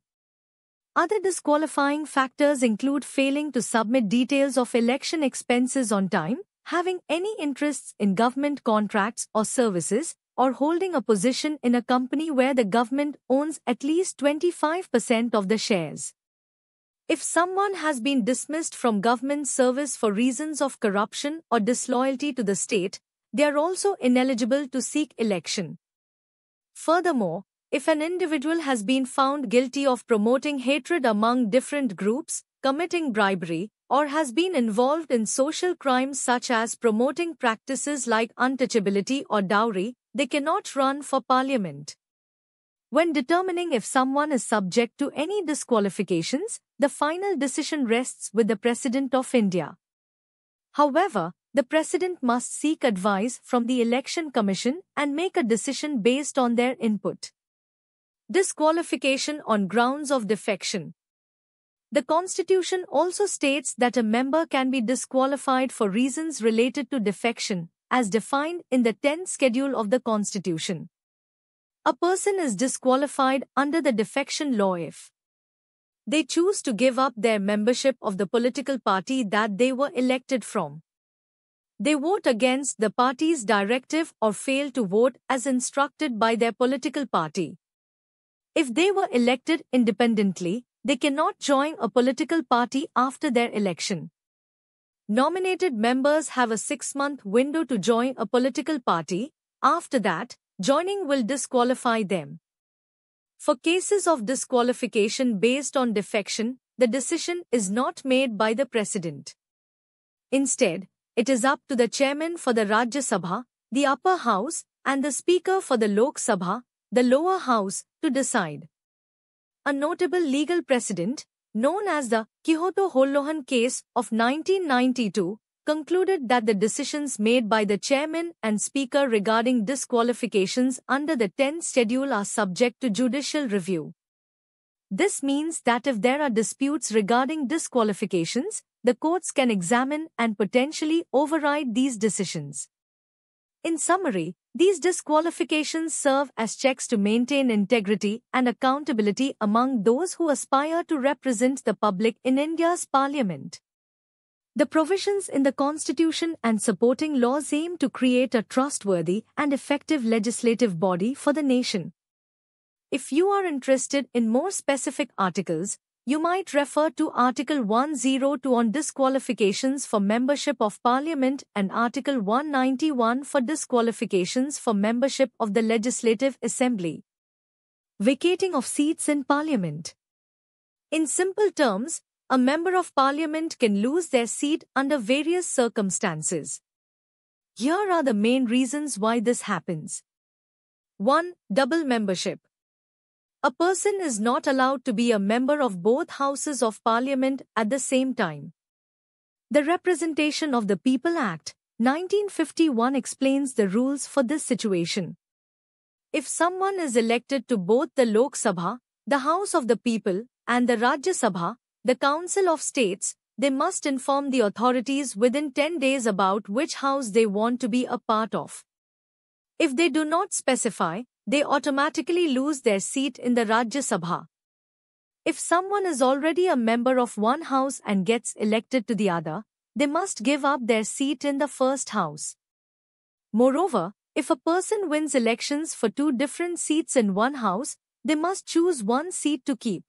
Other disqualifying factors include failing to submit details of election expenses on time, having any interests in government contracts or services, or holding a position in a company where the government owns at least 25% of the shares. If someone has been dismissed from government service for reasons of corruption or disloyalty to the state, they are also ineligible to seek election. Furthermore, if an individual has been found guilty of promoting hatred among different groups, committing bribery, or has been involved in social crimes such as promoting practices like untouchability or dowry, they cannot run for parliament. When determining if someone is subject to any disqualifications, the final decision rests with the President of India. However, the President must seek advice from the Election Commission and make a decision based on their input. Disqualification on grounds of defection. The Constitution also states that a member can be disqualified for reasons related to defection, as defined in the 10th Schedule of the Constitution. A person is disqualified under the defection law if they choose to give up their membership of the political party that they were elected from. They vote against the party's directive or fail to vote as instructed by their political party. If they were elected independently, they cannot join a political party after their election. Nominated members have a six month window to join a political party. After that, joining will disqualify them. For cases of disqualification based on defection, the decision is not made by the president. Instead, it is up to the chairman for the Rajya Sabha, the upper house, and the speaker for the Lok Sabha, the lower house, to decide. A notable legal precedent, known as the Kyoto Holohan case of 1992, concluded that the decisions made by the chairman and speaker regarding disqualifications under the 10 schedule are subject to judicial review. This means that if there are disputes regarding disqualifications, the courts can examine and potentially override these decisions. In summary, these disqualifications serve as checks to maintain integrity and accountability among those who aspire to represent the public in India's parliament. The provisions in the Constitution and supporting laws aim to create a trustworthy and effective legislative body for the nation. If you are interested in more specific articles, you might refer to Article 102 on disqualifications for membership of Parliament and Article 191 for disqualifications for membership of the Legislative Assembly. Vacating of seats in Parliament. In simple terms, a Member of Parliament can lose their seat under various circumstances. Here are the main reasons why this happens. 1. Double membership. A person is not allowed to be a member of both houses of parliament at the same time. The Representation of the People Act, 1951 explains the rules for this situation. If someone is elected to both the Lok Sabha, the House of the People, and the Rajya Sabha, the Council of States, they must inform the authorities within 10 days about which house they want to be a part of. If they do not specify, they automatically lose their seat in the Rajya Sabha. If someone is already a member of one house and gets elected to the other, they must give up their seat in the first house. Moreover, if a person wins elections for two different seats in one house, they must choose one seat to keep.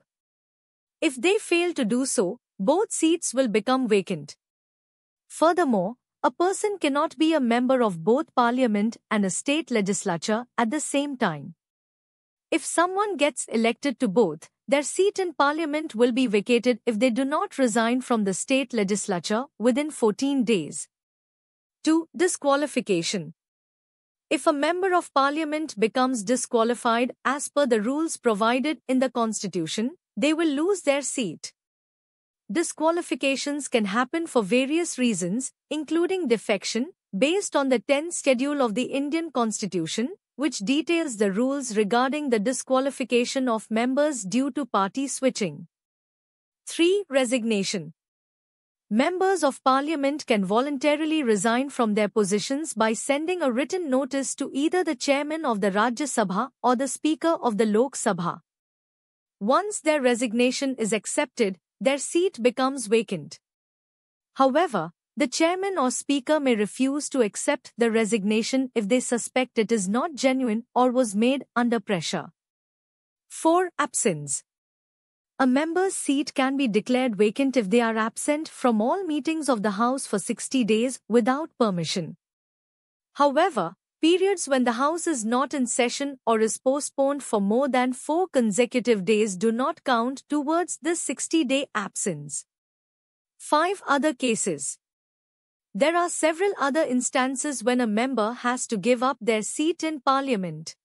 If they fail to do so, both seats will become vacant. Furthermore, a person cannot be a member of both parliament and a state legislature at the same time. If someone gets elected to both, their seat in parliament will be vacated if they do not resign from the state legislature within 14 days. 2. Disqualification If a member of parliament becomes disqualified as per the rules provided in the constitution, they will lose their seat. Disqualifications can happen for various reasons, including defection, based on the 10th schedule of the Indian Constitution, which details the rules regarding the disqualification of members due to party switching. 3. Resignation Members of Parliament can voluntarily resign from their positions by sending a written notice to either the Chairman of the Rajya Sabha or the Speaker of the Lok Sabha. Once their resignation is accepted, their seat becomes vacant. However, the chairman or speaker may refuse to accept the resignation if they suspect it is not genuine or was made under pressure. 4. Absence A member's seat can be declared vacant if they are absent from all meetings of the House for 60 days without permission. However, Periods when the House is not in session or is postponed for more than four consecutive days do not count towards this 60-day absence. Five other cases. There are several other instances when a member has to give up their seat in Parliament.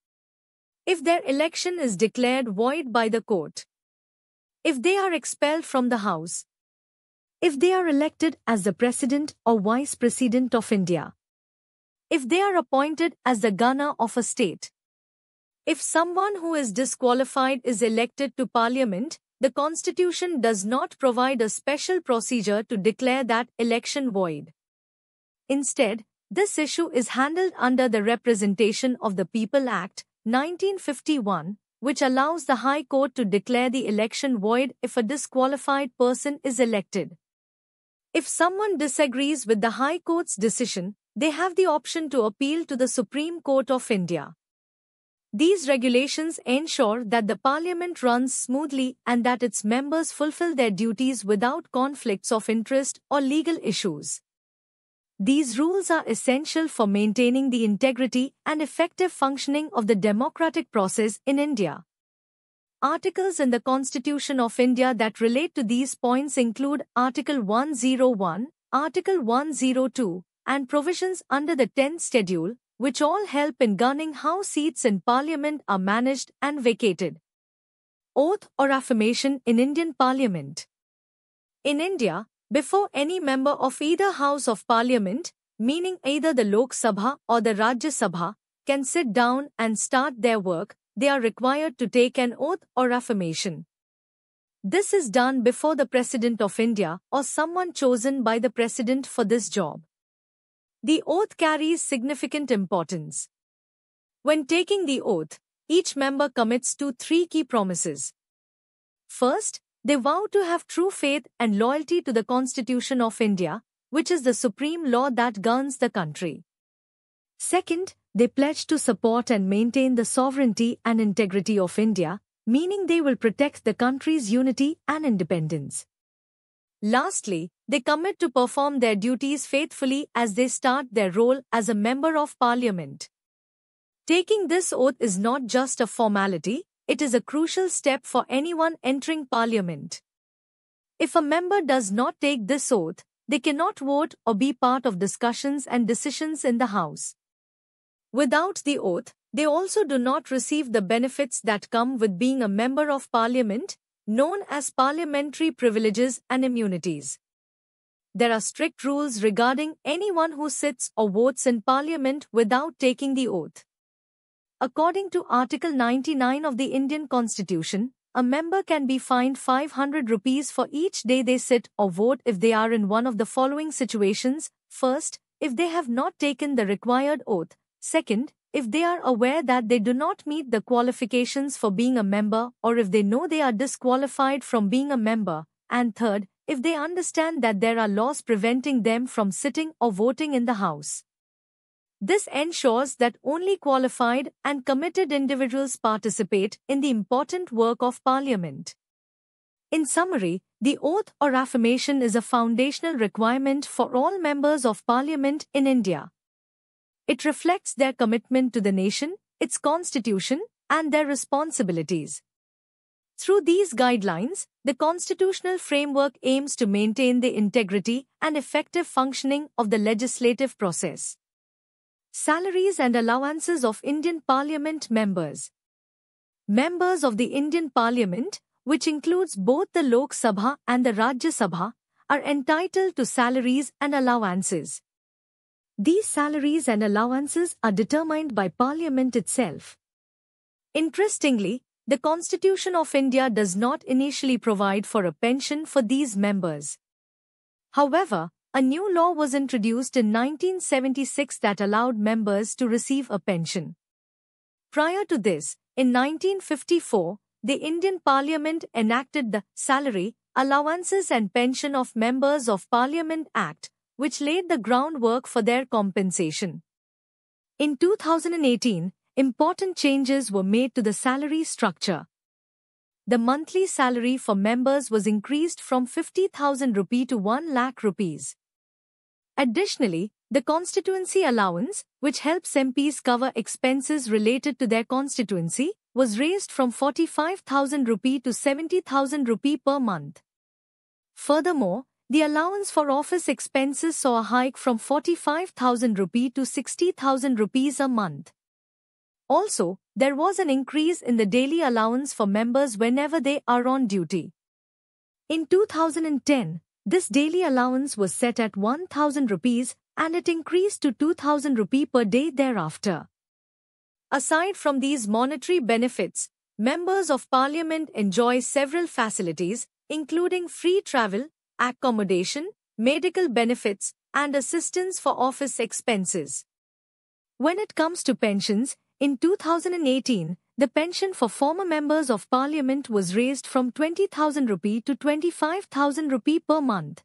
If their election is declared void by the court. If they are expelled from the House. If they are elected as the President or Vice President of India if they are appointed as the governor of a state. If someone who is disqualified is elected to parliament, the constitution does not provide a special procedure to declare that election void. Instead, this issue is handled under the Representation of the People Act, 1951, which allows the High Court to declare the election void if a disqualified person is elected. If someone disagrees with the High Court's decision, they have the option to appeal to the Supreme Court of India. These regulations ensure that the parliament runs smoothly and that its members fulfill their duties without conflicts of interest or legal issues. These rules are essential for maintaining the integrity and effective functioning of the democratic process in India. Articles in the Constitution of India that relate to these points include Article 101, Article 102, and provisions under the 10th Schedule, which all help in governing how seats in Parliament are managed and vacated. Oath or affirmation in Indian Parliament. In India, before any member of either House of Parliament, meaning either the Lok Sabha or the Rajya Sabha, can sit down and start their work, they are required to take an oath or affirmation. This is done before the President of India or someone chosen by the President for this job. The oath carries significant importance. When taking the oath, each member commits to three key promises. First, they vow to have true faith and loyalty to the Constitution of India, which is the supreme law that governs the country. Second, they pledge to support and maintain the sovereignty and integrity of India, meaning they will protect the country's unity and independence. Lastly, they commit to perform their duties faithfully as they start their role as a Member of Parliament. Taking this oath is not just a formality, it is a crucial step for anyone entering Parliament. If a member does not take this oath, they cannot vote or be part of discussions and decisions in the House. Without the oath, they also do not receive the benefits that come with being a member of parliament, known as parliamentary privileges and immunities there are strict rules regarding anyone who sits or votes in parliament without taking the oath. According to Article 99 of the Indian Constitution, a member can be fined 500 rupees for each day they sit or vote if they are in one of the following situations. First, if they have not taken the required oath. Second, if they are aware that they do not meet the qualifications for being a member or if they know they are disqualified from being a member. And third, if they understand that there are laws preventing them from sitting or voting in the House. This ensures that only qualified and committed individuals participate in the important work of Parliament. In summary, the oath or affirmation is a foundational requirement for all members of Parliament in India. It reflects their commitment to the nation, its constitution, and their responsibilities. Through these guidelines, the constitutional framework aims to maintain the integrity and effective functioning of the legislative process. Salaries and allowances of Indian Parliament members. Members of the Indian Parliament, which includes both the Lok Sabha and the Rajya Sabha, are entitled to salaries and allowances. These salaries and allowances are determined by Parliament itself. Interestingly, the Constitution of India does not initially provide for a pension for these members. However, a new law was introduced in 1976 that allowed members to receive a pension. Prior to this, in 1954, the Indian Parliament enacted the Salary, Allowances and Pension of Members of Parliament Act, which laid the groundwork for their compensation. In 2018, important changes were made to the salary structure. The monthly salary for members was increased from 50,000 rupee to 1 lakh rupees. Additionally, the constituency allowance, which helps MPs cover expenses related to their constituency, was raised from 45,000 rupee to 70,000 rupee per month. Furthermore, the allowance for office expenses saw a hike from 45,000 rupee to 60,000 rupees a month. Also, there was an increase in the daily allowance for members whenever they are on duty. In 2010, this daily allowance was set at 1000 rupees and it increased to 2000 rupee per day thereafter. Aside from these monetary benefits, members of parliament enjoy several facilities including free travel, accommodation, medical benefits and assistance for office expenses. When it comes to pensions, in 2018, the pension for former members of parliament was raised from 20,000 rupee to 25,000 rupee per month.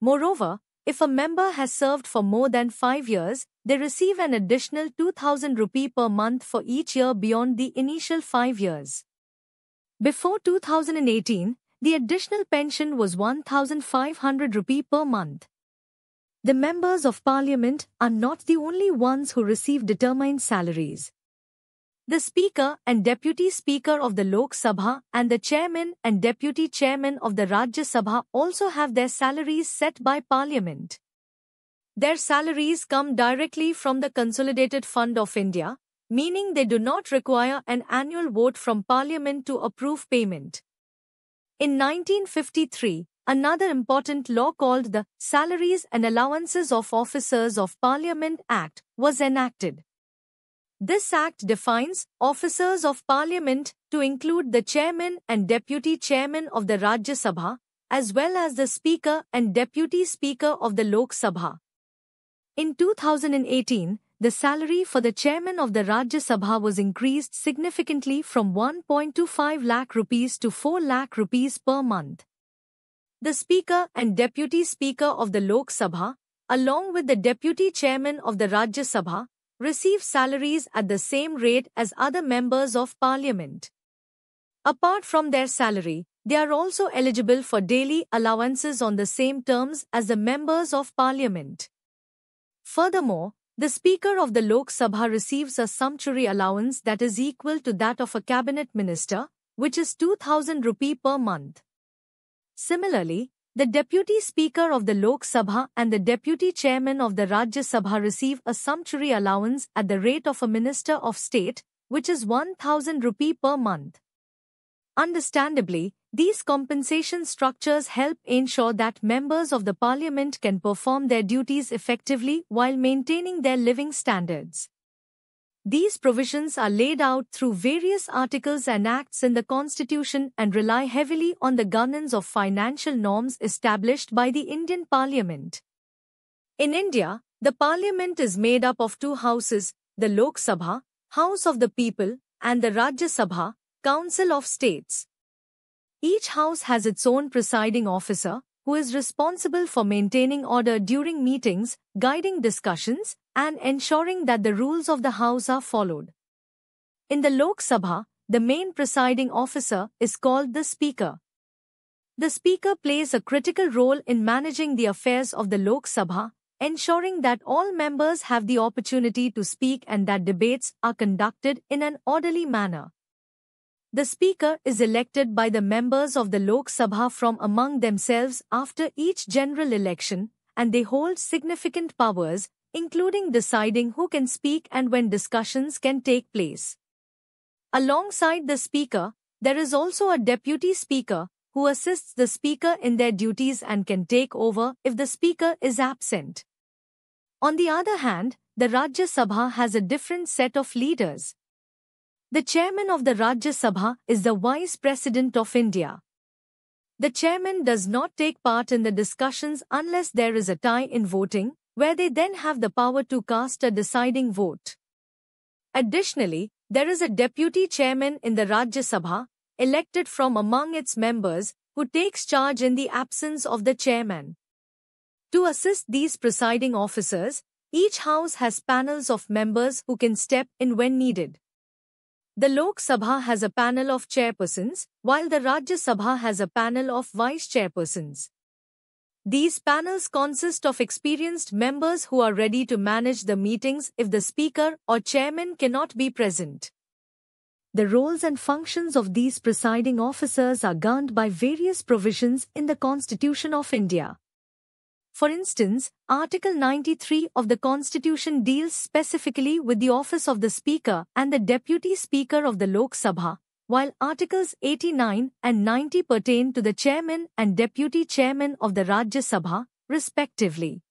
Moreover, if a member has served for more than 5 years, they receive an additional 2000 rupee per month for each year beyond the initial 5 years. Before 2018, the additional pension was 1500 rupee per month. The members of parliament are not the only ones who receive determined salaries. The Speaker and Deputy Speaker of the Lok Sabha and the Chairman and Deputy Chairman of the Rajya Sabha also have their salaries set by Parliament. Their salaries come directly from the Consolidated Fund of India, meaning they do not require an annual vote from Parliament to approve payment. In 1953, another important law called the Salaries and Allowances of Officers of Parliament Act was enacted. This act defines officers of parliament to include the chairman and deputy chairman of the Rajya Sabha, as well as the speaker and deputy speaker of the Lok Sabha. In 2018, the salary for the chairman of the Rajya Sabha was increased significantly from 1.25 lakh rupees to 4 lakh rupees per month. The Speaker and Deputy Speaker of the Lok Sabha, along with the Deputy Chairman of the Rajya Sabha, receive salaries at the same rate as other members of parliament. Apart from their salary, they are also eligible for daily allowances on the same terms as the members of parliament. Furthermore, the Speaker of the Lok Sabha receives a sumptuary allowance that is equal to that of a cabinet minister, which is 2000 rupee per month. Similarly, the Deputy Speaker of the Lok Sabha and the Deputy Chairman of the Rajya Sabha receive a sumptuary allowance at the rate of a Minister of State, which is 1000 rupee per month. Understandably, these compensation structures help ensure that members of the parliament can perform their duties effectively while maintaining their living standards. These provisions are laid out through various articles and acts in the Constitution and rely heavily on the governance of financial norms established by the Indian Parliament. In India, the Parliament is made up of two houses, the Lok Sabha, House of the People, and the Rajya Sabha, Council of States. Each house has its own presiding officer, who is responsible for maintaining order during meetings, guiding discussions, and ensuring that the rules of the House are followed. In the Lok Sabha, the main presiding officer is called the Speaker. The Speaker plays a critical role in managing the affairs of the Lok Sabha, ensuring that all members have the opportunity to speak and that debates are conducted in an orderly manner. The Speaker is elected by the members of the Lok Sabha from among themselves after each general election, and they hold significant powers, including deciding who can speak and when discussions can take place. Alongside the Speaker, there is also a Deputy Speaker, who assists the Speaker in their duties and can take over if the Speaker is absent. On the other hand, the Rajya Sabha has a different set of leaders, the chairman of the Rajya Sabha is the Vice President of India. The chairman does not take part in the discussions unless there is a tie in voting, where they then have the power to cast a deciding vote. Additionally, there is a deputy chairman in the Rajya Sabha, elected from among its members, who takes charge in the absence of the chairman. To assist these presiding officers, each house has panels of members who can step in when needed. The Lok Sabha has a panel of chairpersons, while the Rajya Sabha has a panel of vice chairpersons. These panels consist of experienced members who are ready to manage the meetings if the speaker or chairman cannot be present. The roles and functions of these presiding officers are governed by various provisions in the Constitution of India. For instance, Article 93 of the Constitution deals specifically with the office of the Speaker and the Deputy Speaker of the Lok Sabha, while Articles 89 and 90 pertain to the Chairman and Deputy Chairman of the Rajya Sabha, respectively.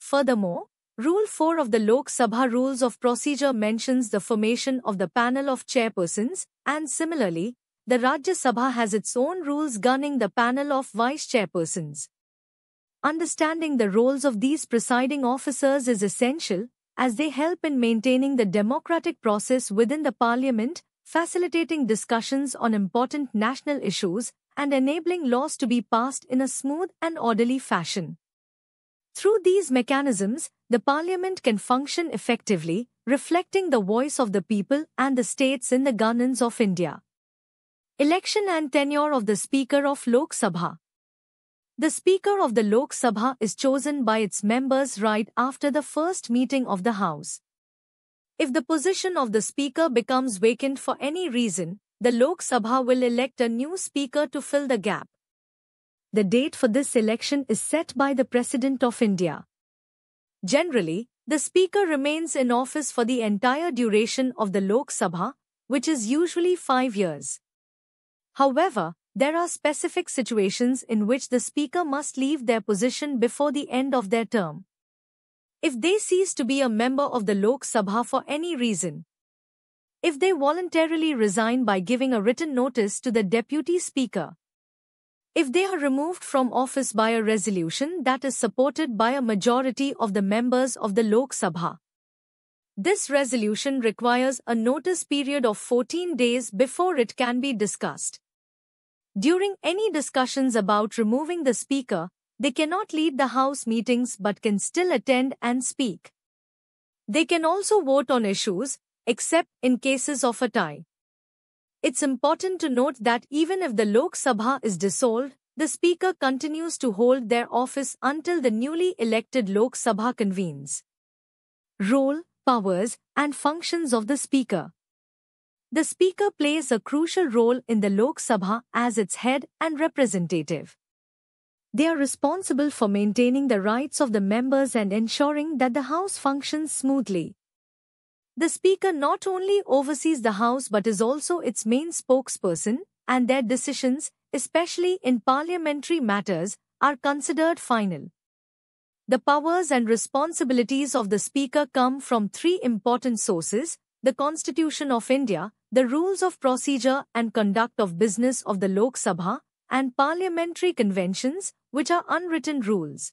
Furthermore, Rule 4 of the Lok Sabha Rules of Procedure mentions the formation of the panel of chairpersons, and similarly, the Rajya Sabha has its own rules governing the panel of vice chairpersons. Understanding the roles of these presiding officers is essential, as they help in maintaining the democratic process within the parliament, facilitating discussions on important national issues, and enabling laws to be passed in a smooth and orderly fashion. Through these mechanisms, the parliament can function effectively, reflecting the voice of the people and the states in the governance of India. Election and tenure of the Speaker of Lok Sabha the Speaker of the Lok Sabha is chosen by its members right after the first meeting of the House. If the position of the Speaker becomes vacant for any reason, the Lok Sabha will elect a new Speaker to fill the gap. The date for this election is set by the President of India. Generally, the Speaker remains in office for the entire duration of the Lok Sabha, which is usually five years. However, there are specific situations in which the Speaker must leave their position before the end of their term. If they cease to be a member of the Lok Sabha for any reason, if they voluntarily resign by giving a written notice to the Deputy Speaker, if they are removed from office by a resolution that is supported by a majority of the members of the Lok Sabha. This resolution requires a notice period of 14 days before it can be discussed. During any discussions about removing the speaker, they cannot lead the House meetings but can still attend and speak. They can also vote on issues, except in cases of a tie. It's important to note that even if the Lok Sabha is dissolved, the Speaker continues to hold their office until the newly elected Lok Sabha convenes. Role, powers, and functions of the Speaker the Speaker plays a crucial role in the Lok Sabha as its head and representative. They are responsible for maintaining the rights of the members and ensuring that the House functions smoothly. The Speaker not only oversees the House but is also its main spokesperson, and their decisions, especially in parliamentary matters, are considered final. The powers and responsibilities of the Speaker come from three important sources the Constitution of India, the rules of procedure and conduct of business of the Lok Sabha, and parliamentary conventions, which are unwritten rules.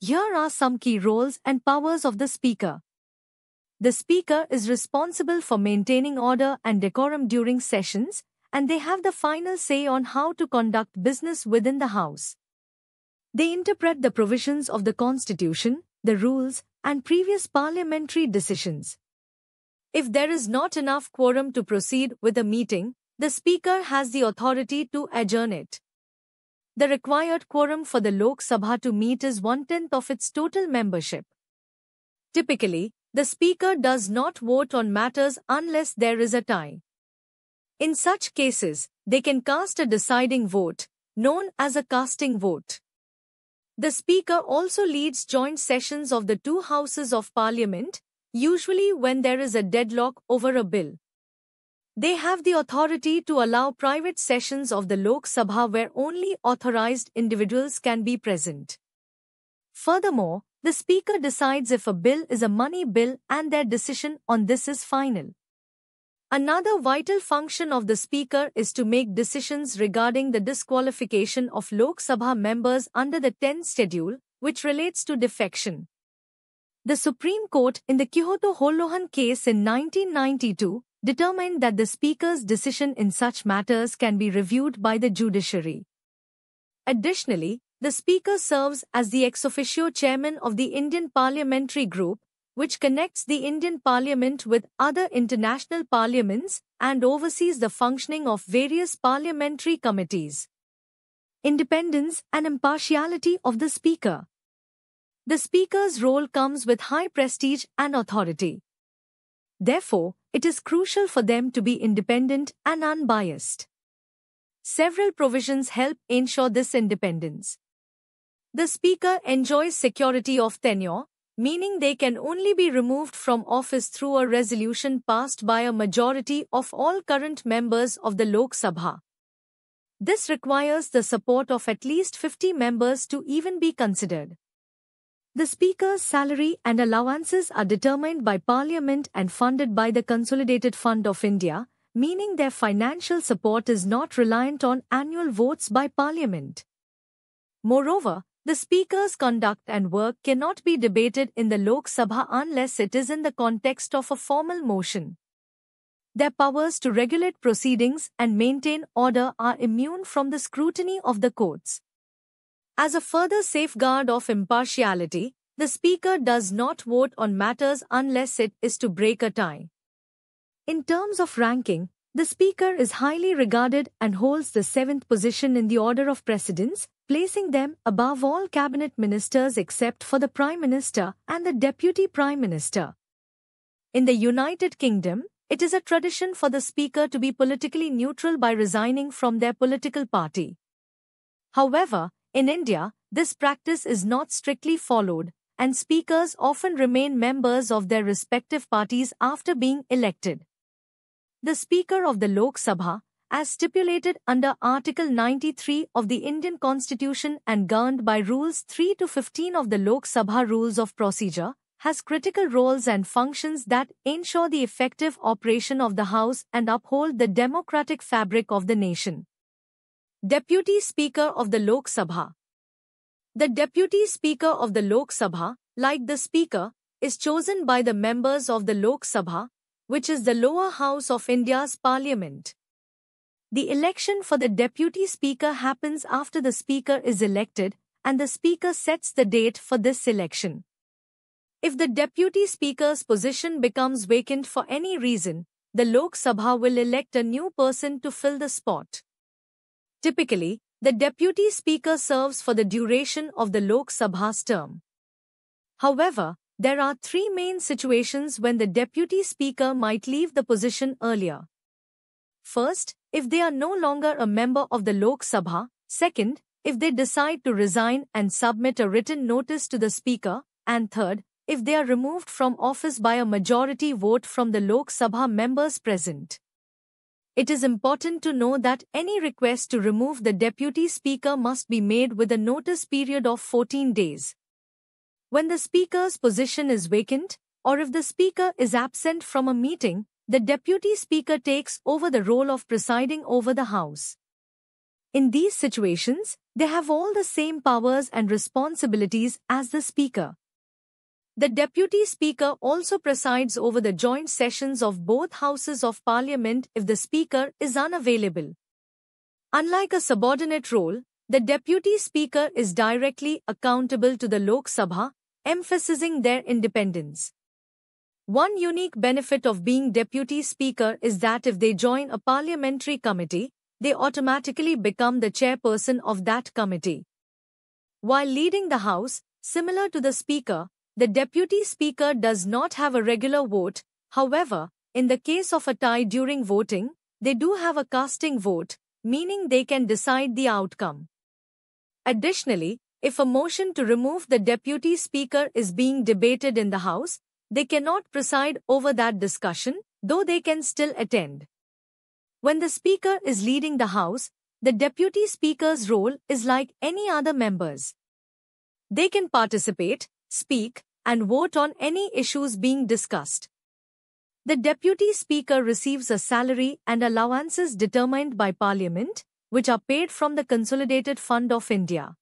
Here are some key roles and powers of the Speaker. The Speaker is responsible for maintaining order and decorum during sessions, and they have the final say on how to conduct business within the House. They interpret the provisions of the Constitution, the rules, and previous parliamentary decisions. If there is not enough quorum to proceed with a meeting, the Speaker has the authority to adjourn it. The required quorum for the Lok Sabha to meet is one-tenth of its total membership. Typically, the Speaker does not vote on matters unless there is a tie. In such cases, they can cast a deciding vote, known as a casting vote. The Speaker also leads joint sessions of the two Houses of Parliament, usually when there is a deadlock over a bill. They have the authority to allow private sessions of the Lok Sabha where only authorized individuals can be present. Furthermore, the Speaker decides if a bill is a money bill and their decision on this is final. Another vital function of the Speaker is to make decisions regarding the disqualification of Lok Sabha members under the 10th schedule, which relates to defection. The Supreme Court in the Kyoto Holohan case in 1992 determined that the Speaker's decision in such matters can be reviewed by the judiciary. Additionally, the Speaker serves as the ex officio chairman of the Indian Parliamentary Group, which connects the Indian Parliament with other international parliaments and oversees the functioning of various parliamentary committees. Independence and impartiality of the Speaker the speaker's role comes with high prestige and authority. Therefore, it is crucial for them to be independent and unbiased. Several provisions help ensure this independence. The speaker enjoys security of tenure, meaning they can only be removed from office through a resolution passed by a majority of all current members of the Lok Sabha. This requires the support of at least 50 members to even be considered. The Speaker's salary and allowances are determined by Parliament and funded by the Consolidated Fund of India, meaning their financial support is not reliant on annual votes by Parliament. Moreover, the Speaker's conduct and work cannot be debated in the Lok Sabha unless it is in the context of a formal motion. Their powers to regulate proceedings and maintain order are immune from the scrutiny of the courts. As a further safeguard of impartiality, the Speaker does not vote on matters unless it is to break a tie. In terms of ranking, the Speaker is highly regarded and holds the seventh position in the order of precedence, placing them above all cabinet ministers except for the Prime Minister and the Deputy Prime Minister. In the United Kingdom, it is a tradition for the Speaker to be politically neutral by resigning from their political party. However, in India, this practice is not strictly followed, and speakers often remain members of their respective parties after being elected. The Speaker of the Lok Sabha, as stipulated under Article 93 of the Indian Constitution and governed by Rules 3 to 15 of the Lok Sabha Rules of Procedure, has critical roles and functions that ensure the effective operation of the House and uphold the democratic fabric of the nation. Deputy Speaker of the Lok Sabha The Deputy Speaker of the Lok Sabha, like the Speaker, is chosen by the members of the Lok Sabha, which is the lower house of India's parliament. The election for the Deputy Speaker happens after the Speaker is elected and the Speaker sets the date for this election. If the Deputy Speaker's position becomes vacant for any reason, the Lok Sabha will elect a new person to fill the spot. Typically, the deputy speaker serves for the duration of the Lok Sabha's term. However, there are three main situations when the deputy speaker might leave the position earlier. First, if they are no longer a member of the Lok Sabha, second, if they decide to resign and submit a written notice to the speaker, and third, if they are removed from office by a majority vote from the Lok Sabha members present it is important to know that any request to remove the Deputy Speaker must be made with a notice period of 14 days. When the Speaker's position is vacant, or if the Speaker is absent from a meeting, the Deputy Speaker takes over the role of presiding over the House. In these situations, they have all the same powers and responsibilities as the Speaker. The Deputy Speaker also presides over the joint sessions of both Houses of Parliament if the Speaker is unavailable. Unlike a subordinate role, the Deputy Speaker is directly accountable to the Lok Sabha, emphasizing their independence. One unique benefit of being Deputy Speaker is that if they join a parliamentary committee, they automatically become the chairperson of that committee. While leading the House, similar to the Speaker, the deputy speaker does not have a regular vote, however, in the case of a tie during voting, they do have a casting vote, meaning they can decide the outcome. Additionally, if a motion to remove the deputy speaker is being debated in the House, they cannot preside over that discussion, though they can still attend. When the speaker is leading the House, the deputy speaker's role is like any other member's. They can participate, speak, and vote on any issues being discussed. The Deputy Speaker receives a salary and allowances determined by Parliament, which are paid from the Consolidated Fund of India.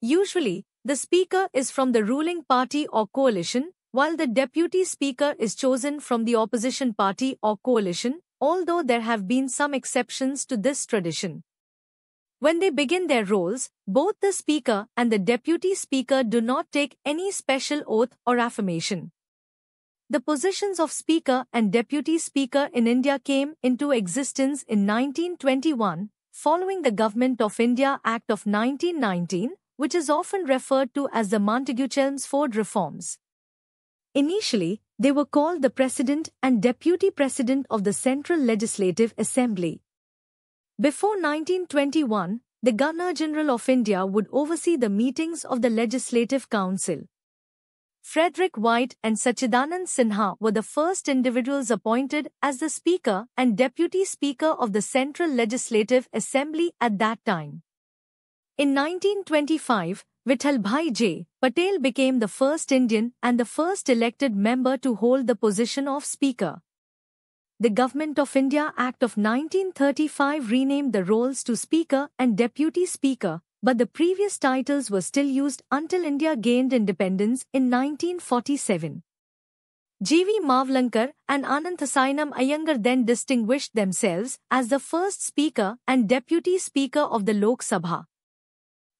Usually, the Speaker is from the ruling party or coalition, while the Deputy Speaker is chosen from the opposition party or coalition, although there have been some exceptions to this tradition. When they begin their roles, both the Speaker and the Deputy Speaker do not take any special oath or affirmation. The positions of Speaker and Deputy Speaker in India came into existence in 1921 following the Government of India Act of 1919, which is often referred to as the Montagu-Chelmsford reforms. Initially, they were called the President and Deputy President of the Central Legislative Assembly. Before 1921, the Governor General of India would oversee the meetings of the Legislative Council. Frederick White and Sachidanand Sinha were the first individuals appointed as the Speaker and Deputy Speaker of the Central Legislative Assembly at that time. In 1925, Vithalbhai J. Patel became the first Indian and the first elected member to hold the position of Speaker the Government of India Act of 1935 renamed the roles to Speaker and Deputy Speaker, but the previous titles were still used until India gained independence in 1947. G. V. Mavlankar and Ananthasainam Ayangar then distinguished themselves as the first Speaker and Deputy Speaker of the Lok Sabha.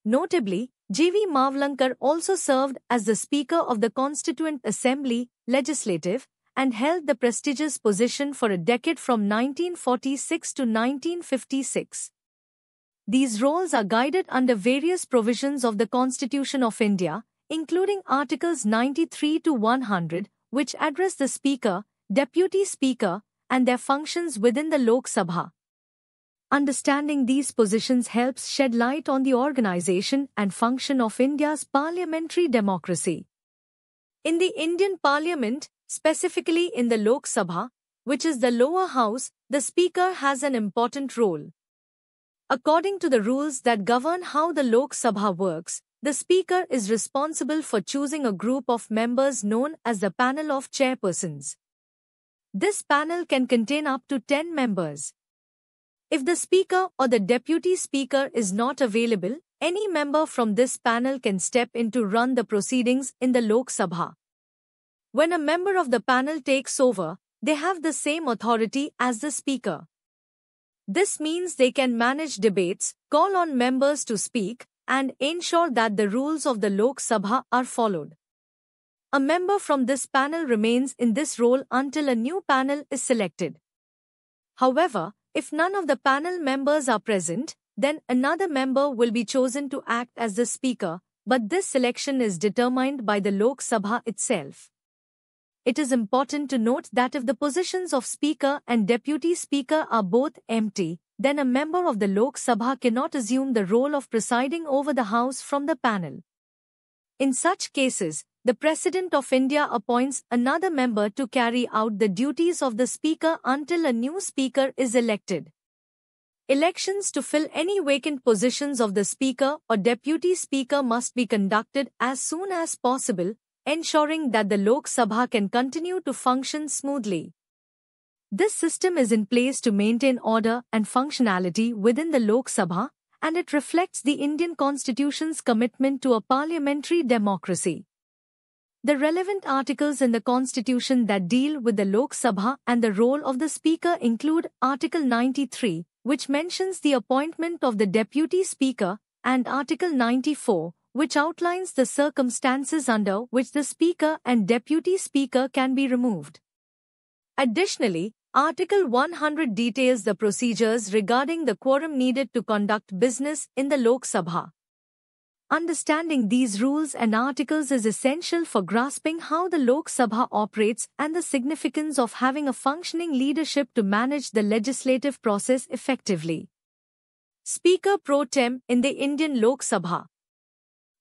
Notably, G. V. Mavlankar also served as the Speaker of the Constituent Assembly, Legislative, and held the prestigious position for a decade from 1946 to 1956. These roles are guided under various provisions of the Constitution of India, including Articles 93 to 100, which address the Speaker, Deputy Speaker, and their functions within the Lok Sabha. Understanding these positions helps shed light on the organization and function of India's parliamentary democracy. In the Indian Parliament, Specifically in the Lok Sabha, which is the lower house, the Speaker has an important role. According to the rules that govern how the Lok Sabha works, the Speaker is responsible for choosing a group of members known as the Panel of Chairpersons. This panel can contain up to 10 members. If the Speaker or the Deputy Speaker is not available, any member from this panel can step in to run the proceedings in the Lok Sabha. When a member of the panel takes over, they have the same authority as the speaker. This means they can manage debates, call on members to speak, and ensure that the rules of the Lok Sabha are followed. A member from this panel remains in this role until a new panel is selected. However, if none of the panel members are present, then another member will be chosen to act as the speaker, but this selection is determined by the Lok Sabha itself it is important to note that if the positions of Speaker and Deputy Speaker are both empty, then a member of the Lok Sabha cannot assume the role of presiding over the House from the panel. In such cases, the President of India appoints another member to carry out the duties of the Speaker until a new Speaker is elected. Elections to fill any vacant positions of the Speaker or Deputy Speaker must be conducted as soon as possible ensuring that the Lok Sabha can continue to function smoothly. This system is in place to maintain order and functionality within the Lok Sabha, and it reflects the Indian Constitution's commitment to a parliamentary democracy. The relevant articles in the Constitution that deal with the Lok Sabha and the role of the Speaker include Article 93, which mentions the appointment of the Deputy Speaker, and Article 94, which outlines the circumstances under which the Speaker and Deputy Speaker can be removed. Additionally, Article 100 details the procedures regarding the quorum needed to conduct business in the Lok Sabha. Understanding these rules and articles is essential for grasping how the Lok Sabha operates and the significance of having a functioning leadership to manage the legislative process effectively. Speaker Pro Tem in the Indian Lok Sabha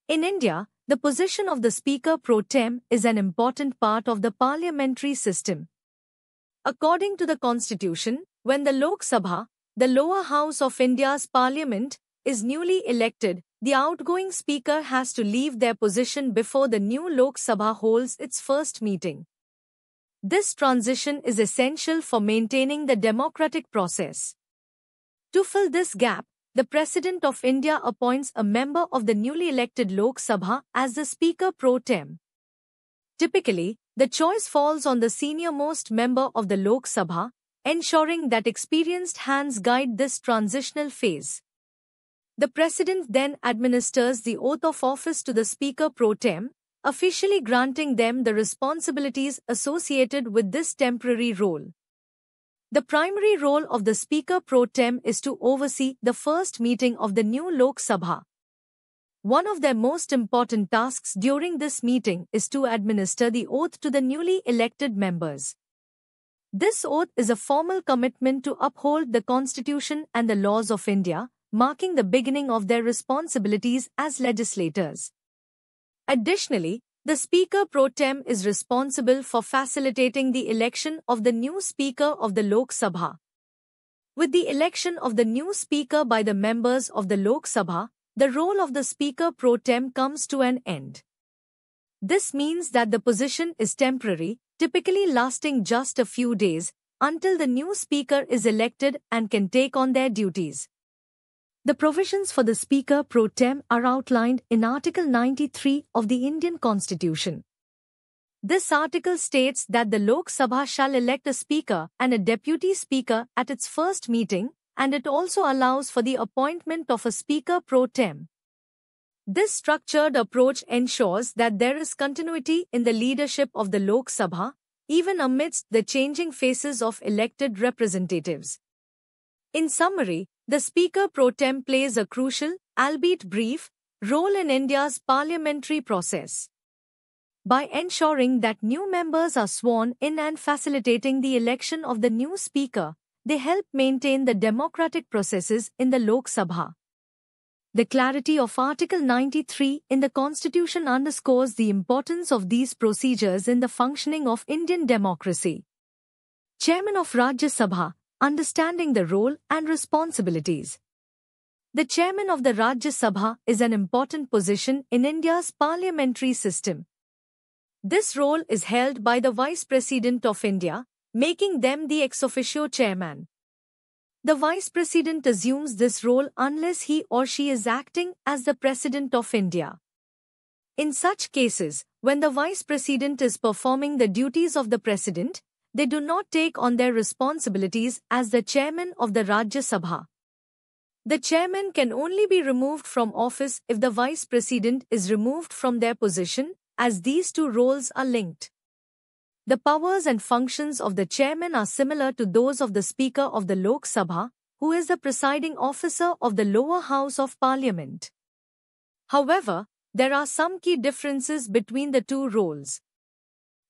in India, the position of the Speaker pro tem is an important part of the parliamentary system. According to the Constitution, when the Lok Sabha, the lower house of India's parliament, is newly elected, the outgoing Speaker has to leave their position before the new Lok Sabha holds its first meeting. This transition is essential for maintaining the democratic process. To fill this gap, the President of India appoints a member of the newly elected Lok Sabha as the Speaker pro tem. Typically, the choice falls on the senior-most member of the Lok Sabha, ensuring that experienced hands guide this transitional phase. The President then administers the oath of office to the Speaker pro tem, officially granting them the responsibilities associated with this temporary role. The primary role of the Speaker pro tem is to oversee the first meeting of the new Lok Sabha. One of their most important tasks during this meeting is to administer the oath to the newly elected members. This oath is a formal commitment to uphold the Constitution and the laws of India, marking the beginning of their responsibilities as legislators. Additionally, the Speaker pro tem is responsible for facilitating the election of the new Speaker of the Lok Sabha. With the election of the new Speaker by the members of the Lok Sabha, the role of the Speaker pro tem comes to an end. This means that the position is temporary, typically lasting just a few days, until the new Speaker is elected and can take on their duties. The provisions for the Speaker pro tem are outlined in Article 93 of the Indian Constitution. This article states that the Lok Sabha shall elect a Speaker and a Deputy Speaker at its first meeting, and it also allows for the appointment of a Speaker pro tem. This structured approach ensures that there is continuity in the leadership of the Lok Sabha, even amidst the changing faces of elected representatives. In summary, the Speaker pro tem plays a crucial, albeit brief, role in India's parliamentary process. By ensuring that new members are sworn in and facilitating the election of the new Speaker, they help maintain the democratic processes in the Lok Sabha. The clarity of Article 93 in the Constitution underscores the importance of these procedures in the functioning of Indian democracy. Chairman of Rajya Sabha, understanding the role and responsibilities. The chairman of the Rajya Sabha is an important position in India's parliamentary system. This role is held by the Vice President of India, making them the ex officio chairman. The Vice President assumes this role unless he or she is acting as the President of India. In such cases, when the Vice President is performing the duties of the President, they do not take on their responsibilities as the chairman of the Rajya Sabha. The chairman can only be removed from office if the vice president is removed from their position, as these two roles are linked. The powers and functions of the chairman are similar to those of the Speaker of the Lok Sabha, who is the presiding officer of the lower house of parliament. However, there are some key differences between the two roles.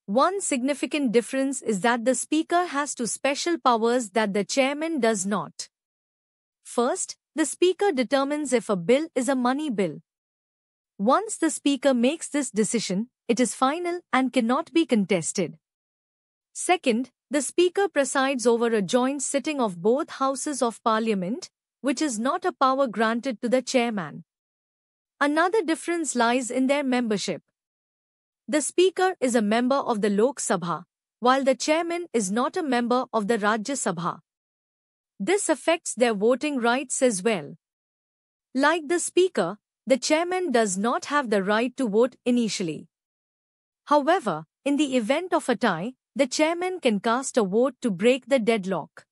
One significant difference is that the Speaker has two special powers that the Chairman does not. First, the Speaker determines if a bill is a money bill. Once the Speaker makes this decision, it is final and cannot be contested. Second, the Speaker presides over a joint sitting of both Houses of Parliament, which is not a power granted to the Chairman. Another difference lies in their membership. The Speaker is a member of the Lok Sabha, while the Chairman is not a member of the Rajya Sabha. This affects their voting rights as well. Like the Speaker, the Chairman does not have the right to vote initially. However, in the event of a tie, the Chairman can cast a vote to break the deadlock.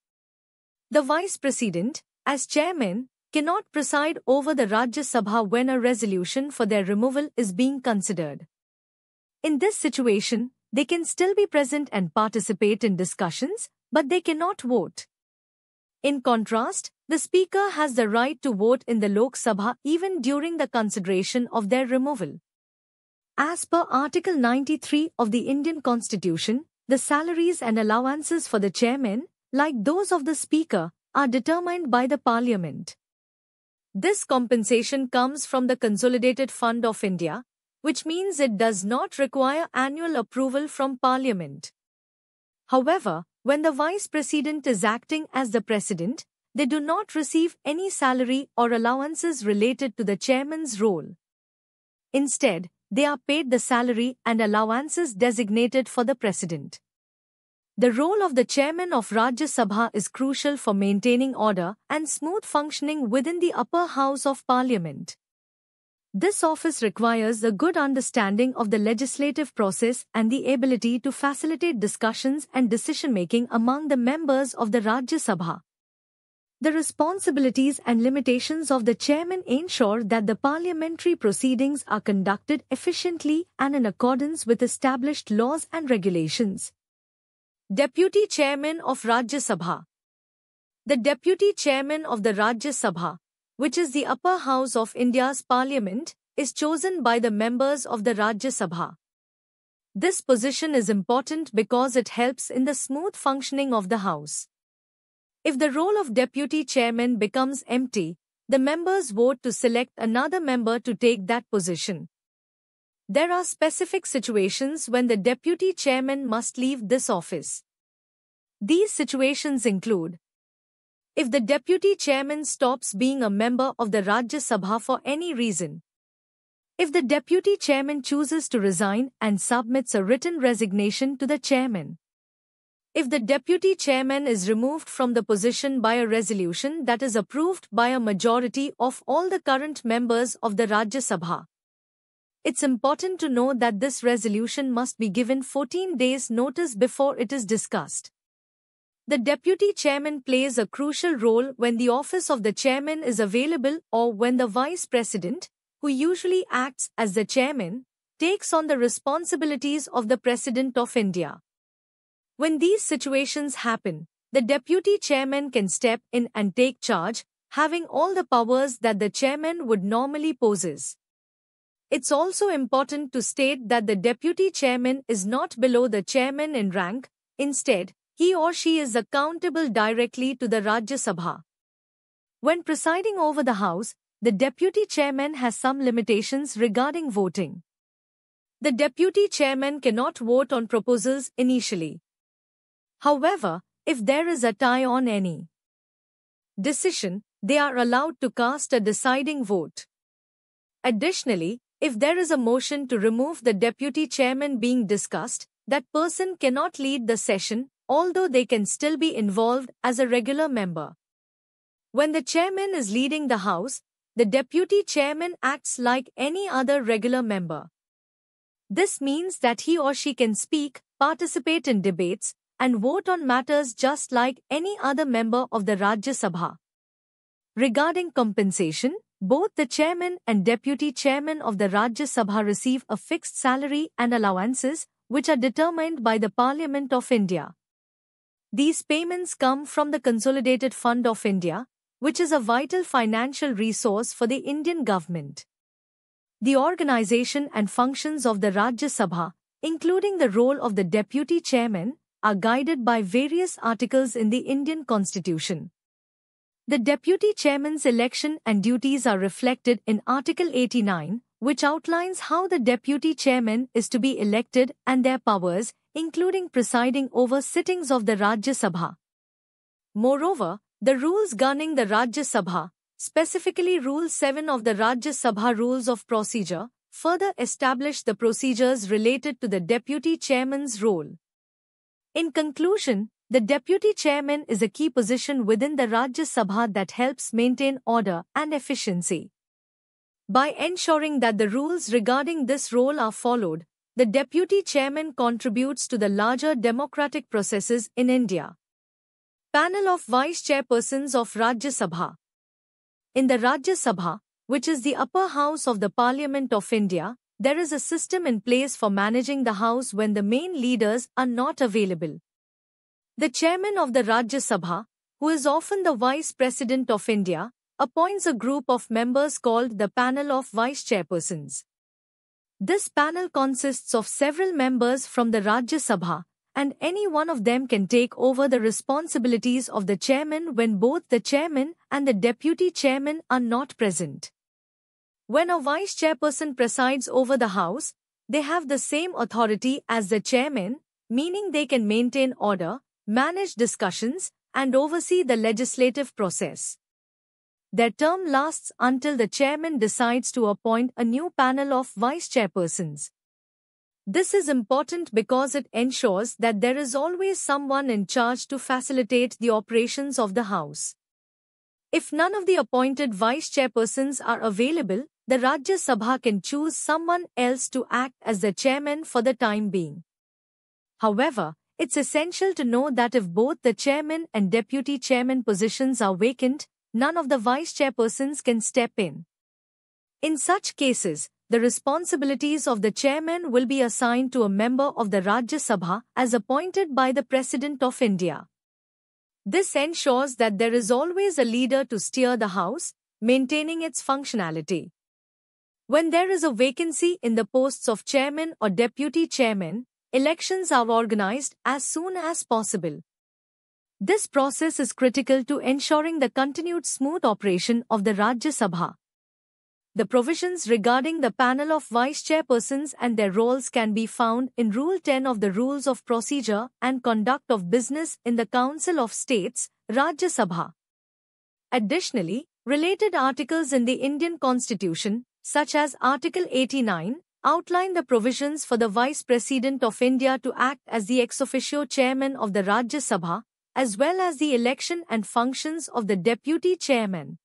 The Vice President, as Chairman, cannot preside over the Rajya Sabha when a resolution for their removal is being considered. In this situation, they can still be present and participate in discussions, but they cannot vote. In contrast, the Speaker has the right to vote in the Lok Sabha even during the consideration of their removal. As per Article 93 of the Indian Constitution, the salaries and allowances for the chairman, like those of the Speaker, are determined by the Parliament. This compensation comes from the Consolidated Fund of India, which means it does not require annual approval from Parliament. However, when the Vice President is acting as the President, they do not receive any salary or allowances related to the Chairman's role. Instead, they are paid the salary and allowances designated for the President. The role of the chairman of Rajya Sabha is crucial for maintaining order and smooth functioning within the upper house of parliament. This office requires a good understanding of the legislative process and the ability to facilitate discussions and decision-making among the members of the Rajya Sabha. The responsibilities and limitations of the chairman ensure that the parliamentary proceedings are conducted efficiently and in accordance with established laws and regulations. Deputy Chairman of Rajya Sabha The Deputy Chairman of the Rajya Sabha which is the upper house of India's parliament, is chosen by the members of the Rajya Sabha. This position is important because it helps in the smooth functioning of the house. If the role of deputy chairman becomes empty, the members vote to select another member to take that position. There are specific situations when the deputy chairman must leave this office. These situations include if the deputy chairman stops being a member of the Rajya Sabha for any reason, if the deputy chairman chooses to resign and submits a written resignation to the chairman, if the deputy chairman is removed from the position by a resolution that is approved by a majority of all the current members of the Rajya Sabha, it's important to know that this resolution must be given 14 days' notice before it is discussed. The deputy chairman plays a crucial role when the office of the chairman is available or when the vice president, who usually acts as the chairman, takes on the responsibilities of the president of India. When these situations happen, the deputy chairman can step in and take charge, having all the powers that the chairman would normally possess. It's also important to state that the deputy chairman is not below the chairman in rank, instead, he or she is accountable directly to the Rajya Sabha. When presiding over the House, the Deputy Chairman has some limitations regarding voting. The Deputy Chairman cannot vote on proposals initially. However, if there is a tie on any decision, they are allowed to cast a deciding vote. Additionally, if there is a motion to remove the deputy chairman being discussed, that person cannot lead the session although they can still be involved as a regular member. When the chairman is leading the House, the deputy chairman acts like any other regular member. This means that he or she can speak, participate in debates, and vote on matters just like any other member of the Rajya Sabha. Regarding compensation, both the chairman and deputy chairman of the Rajya Sabha receive a fixed salary and allowances, which are determined by the Parliament of India. These payments come from the Consolidated Fund of India, which is a vital financial resource for the Indian government. The organization and functions of the Rajya Sabha, including the role of the deputy chairman, are guided by various articles in the Indian constitution. The deputy chairman's election and duties are reflected in Article 89, which outlines how the deputy chairman is to be elected and their powers, including presiding over sittings of the Rajya Sabha. Moreover, the rules governing the Rajya Sabha, specifically Rule 7 of the Rajya Sabha Rules of Procedure, further establish the procedures related to the deputy chairman's role. In conclusion, the deputy chairman is a key position within the Rajya Sabha that helps maintain order and efficiency. By ensuring that the rules regarding this role are followed, the deputy chairman contributes to the larger democratic processes in India. Panel of vice chairpersons of Rajya Sabha. In the Rajya Sabha, which is the upper house of the Parliament of India, there is a system in place for managing the house when the main leaders are not available. The chairman of the Rajya Sabha, who is often the vice president of India, appoints a group of members called the panel of vice chairpersons. This panel consists of several members from the Rajya Sabha, and any one of them can take over the responsibilities of the chairman when both the chairman and the deputy chairman are not present. When a vice chairperson presides over the house, they have the same authority as the chairman, meaning they can maintain order, manage discussions, and oversee the legislative process. Their term lasts until the chairman decides to appoint a new panel of vice chairpersons. This is important because it ensures that there is always someone in charge to facilitate the operations of the House. If none of the appointed vice chairpersons are available, the Rajya Sabha can choose someone else to act as the chairman for the time being. However, it's essential to know that if both the chairman and deputy chairman positions are vacant, none of the vice chairpersons can step in. In such cases, the responsibilities of the chairman will be assigned to a member of the Rajya Sabha as appointed by the President of India. This ensures that there is always a leader to steer the House, maintaining its functionality. When there is a vacancy in the posts of chairman or deputy chairman, elections are organized as soon as possible. This process is critical to ensuring the continued smooth operation of the Rajya Sabha. The provisions regarding the panel of vice chairpersons and their roles can be found in Rule 10 of the Rules of Procedure and Conduct of Business in the Council of States, Rajya Sabha. Additionally, related articles in the Indian Constitution, such as Article 89, outline the provisions for the Vice President of India to act as the ex officio chairman of the Rajya Sabha, as well as the election and functions of the deputy chairman.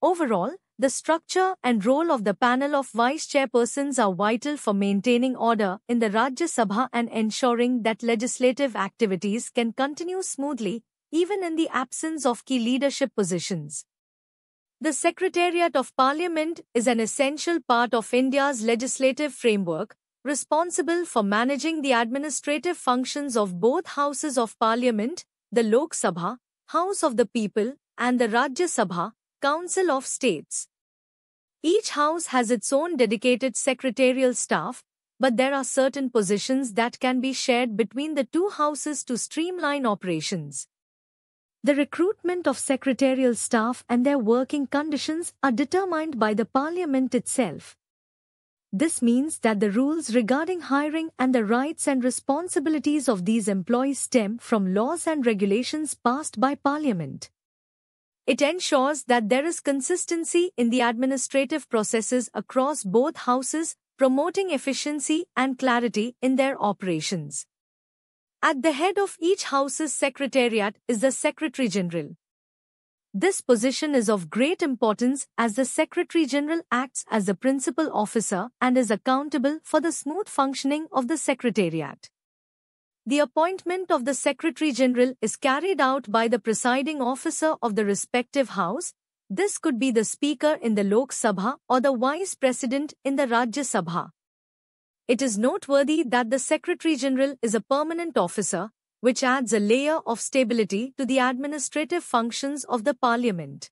Overall, the structure and role of the panel of vice chairpersons are vital for maintaining order in the Rajya Sabha and ensuring that legislative activities can continue smoothly, even in the absence of key leadership positions. The Secretariat of Parliament is an essential part of India's legislative framework, responsible for managing the administrative functions of both houses of parliament the Lok Sabha, House of the People, and the Rajya Sabha, Council of States. Each house has its own dedicated secretarial staff, but there are certain positions that can be shared between the two houses to streamline operations. The recruitment of secretarial staff and their working conditions are determined by the parliament itself, this means that the rules regarding hiring and the rights and responsibilities of these employees stem from laws and regulations passed by Parliament. It ensures that there is consistency in the administrative processes across both houses, promoting efficiency and clarity in their operations. At the head of each house's secretariat is the Secretary General. This position is of great importance as the Secretary General acts as the principal officer and is accountable for the smooth functioning of the Secretariat. The appointment of the Secretary General is carried out by the presiding officer of the respective house. This could be the Speaker in the Lok Sabha or the Vice President in the Rajya Sabha. It is noteworthy that the Secretary General is a permanent officer which adds a layer of stability to the administrative functions of the parliament.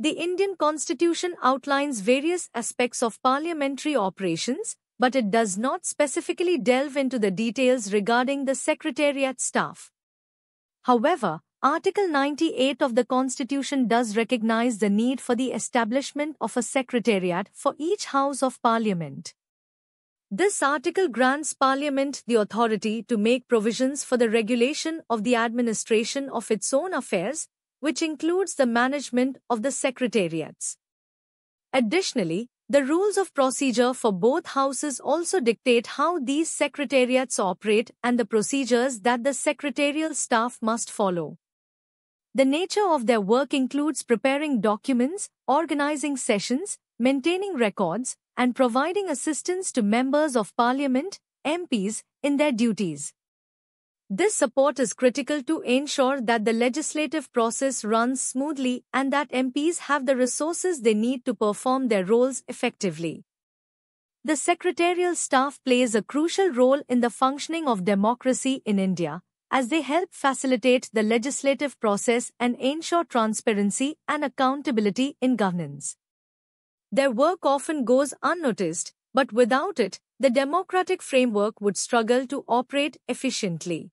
The Indian constitution outlines various aspects of parliamentary operations, but it does not specifically delve into the details regarding the secretariat staff. However, Article 98 of the Constitution does recognize the need for the establishment of a secretariat for each House of Parliament. This article grants Parliament the authority to make provisions for the regulation of the administration of its own affairs, which includes the management of the secretariats. Additionally, the rules of procedure for both houses also dictate how these secretariats operate and the procedures that the secretarial staff must follow. The nature of their work includes preparing documents, organizing sessions, maintaining records, and providing assistance to members of parliament, MPs, in their duties. This support is critical to ensure that the legislative process runs smoothly and that MPs have the resources they need to perform their roles effectively. The secretarial staff plays a crucial role in the functioning of democracy in India, as they help facilitate the legislative process and ensure transparency and accountability in governance. Their work often goes unnoticed, but without it, the democratic framework would struggle to operate efficiently.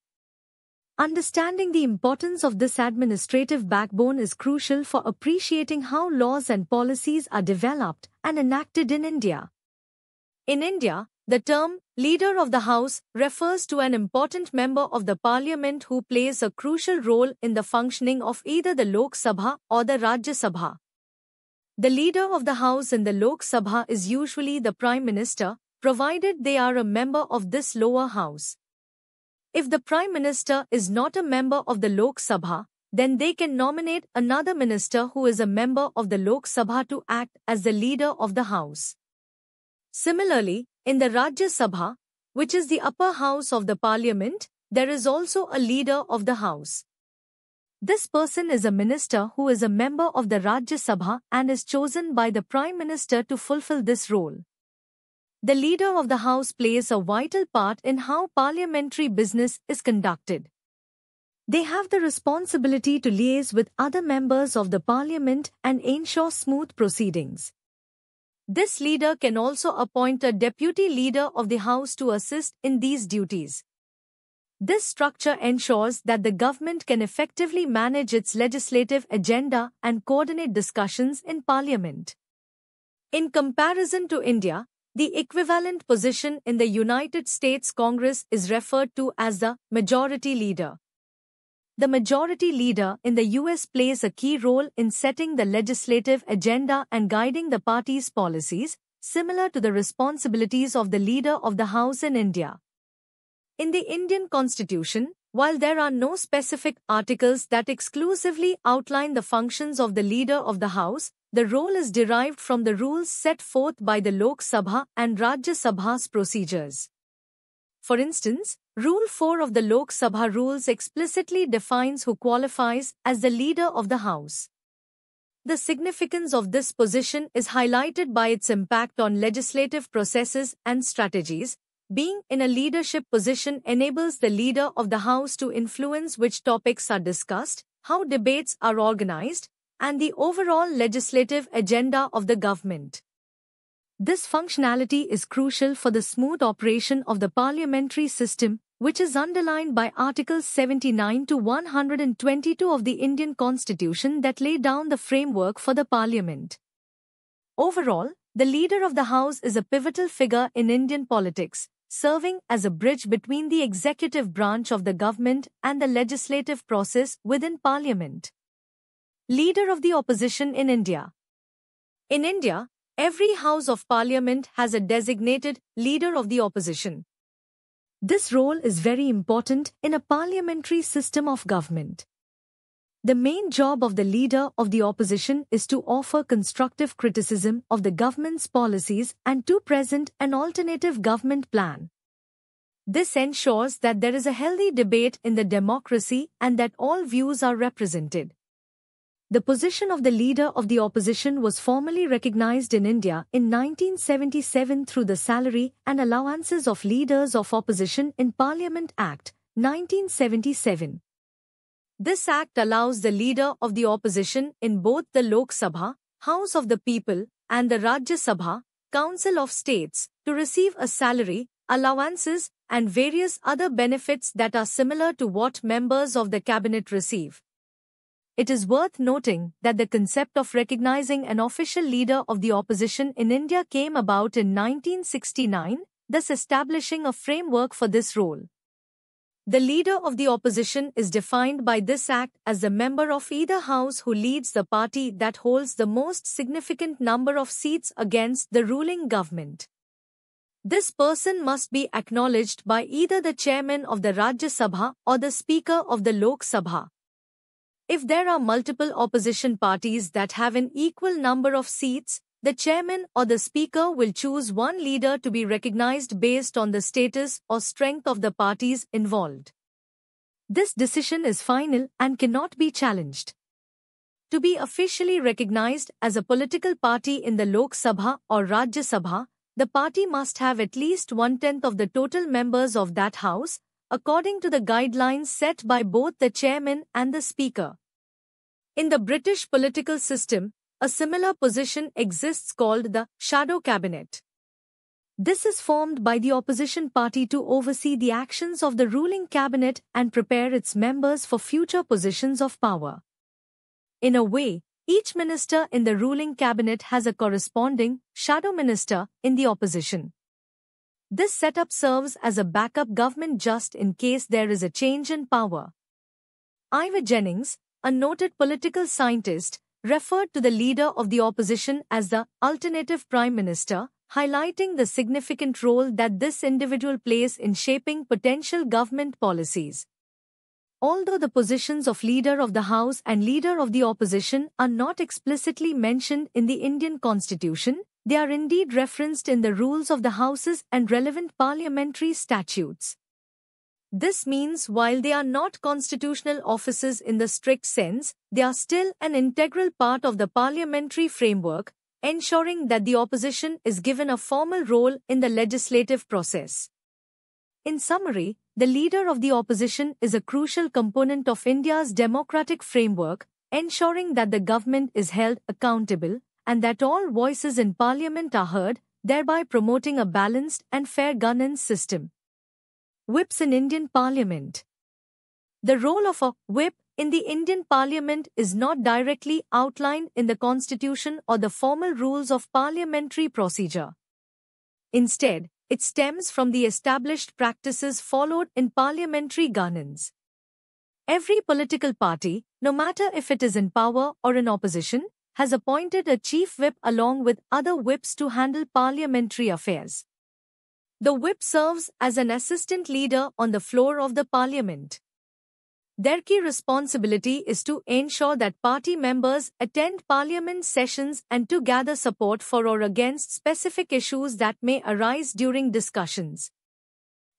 Understanding the importance of this administrative backbone is crucial for appreciating how laws and policies are developed and enacted in India. In India, the term leader of the house refers to an important member of the parliament who plays a crucial role in the functioning of either the Lok Sabha or the Rajya Sabha. The leader of the House in the Lok Sabha is usually the Prime Minister, provided they are a member of this lower house. If the Prime Minister is not a member of the Lok Sabha, then they can nominate another minister who is a member of the Lok Sabha to act as the leader of the house. Similarly, in the Rajya Sabha, which is the upper house of the parliament, there is also a leader of the house. This person is a minister who is a member of the Rajya Sabha and is chosen by the Prime Minister to fulfill this role. The leader of the house plays a vital part in how parliamentary business is conducted. They have the responsibility to liaise with other members of the parliament and ensure smooth proceedings. This leader can also appoint a deputy leader of the house to assist in these duties. This structure ensures that the government can effectively manage its legislative agenda and coordinate discussions in parliament. In comparison to India, the equivalent position in the United States Congress is referred to as the majority leader. The majority leader in the US plays a key role in setting the legislative agenda and guiding the party's policies, similar to the responsibilities of the leader of the House in India. In the Indian constitution, while there are no specific articles that exclusively outline the functions of the leader of the house, the role is derived from the rules set forth by the Lok Sabha and Rajya Sabha's procedures. For instance, Rule 4 of the Lok Sabha rules explicitly defines who qualifies as the leader of the house. The significance of this position is highlighted by its impact on legislative processes and strategies, being in a leadership position enables the leader of the house to influence which topics are discussed, how debates are organized, and the overall legislative agenda of the government. This functionality is crucial for the smooth operation of the parliamentary system, which is underlined by Articles 79 to 122 of the Indian Constitution that lay down the framework for the parliament. Overall, the leader of the house is a pivotal figure in Indian politics, serving as a bridge between the executive branch of the government and the legislative process within parliament. Leader of the Opposition in India In India, every House of Parliament has a designated Leader of the Opposition. This role is very important in a parliamentary system of government. The main job of the leader of the opposition is to offer constructive criticism of the government's policies and to present an alternative government plan. This ensures that there is a healthy debate in the democracy and that all views are represented. The position of the leader of the opposition was formally recognized in India in 1977 through the Salary and Allowances of Leaders of Opposition in Parliament Act, 1977. This act allows the leader of the opposition in both the Lok Sabha, House of the People, and the Rajya Sabha, Council of States, to receive a salary, allowances, and various other benefits that are similar to what members of the cabinet receive. It is worth noting that the concept of recognizing an official leader of the opposition in India came about in 1969, thus establishing a framework for this role. The leader of the opposition is defined by this act as the member of either house who leads the party that holds the most significant number of seats against the ruling government. This person must be acknowledged by either the chairman of the Rajya Sabha or the speaker of the Lok Sabha. If there are multiple opposition parties that have an equal number of seats, the chairman or the speaker will choose one leader to be recognized based on the status or strength of the parties involved. This decision is final and cannot be challenged. To be officially recognized as a political party in the Lok Sabha or Rajya Sabha, the party must have at least one tenth of the total members of that house, according to the guidelines set by both the chairman and the speaker. In the British political system, a similar position exists called the shadow cabinet. This is formed by the opposition party to oversee the actions of the ruling cabinet and prepare its members for future positions of power. In a way, each minister in the ruling cabinet has a corresponding shadow minister in the opposition. This setup serves as a backup government just in case there is a change in power. Ivor Jennings, a noted political scientist, referred to the leader of the opposition as the alternative prime minister, highlighting the significant role that this individual plays in shaping potential government policies. Although the positions of leader of the House and leader of the opposition are not explicitly mentioned in the Indian constitution, they are indeed referenced in the rules of the houses and relevant parliamentary statutes. This means while they are not constitutional offices in the strict sense, they are still an integral part of the parliamentary framework, ensuring that the opposition is given a formal role in the legislative process. In summary, the leader of the opposition is a crucial component of India's democratic framework, ensuring that the government is held accountable and that all voices in parliament are heard, thereby promoting a balanced and fair governance system. Whips in Indian Parliament The role of a whip in the Indian Parliament is not directly outlined in the Constitution or the formal rules of parliamentary procedure. Instead, it stems from the established practices followed in parliamentary governance. Every political party, no matter if it is in power or in opposition, has appointed a chief whip along with other whips to handle parliamentary affairs. The whip serves as an assistant leader on the floor of the parliament. Their key responsibility is to ensure that party members attend parliament sessions and to gather support for or against specific issues that may arise during discussions.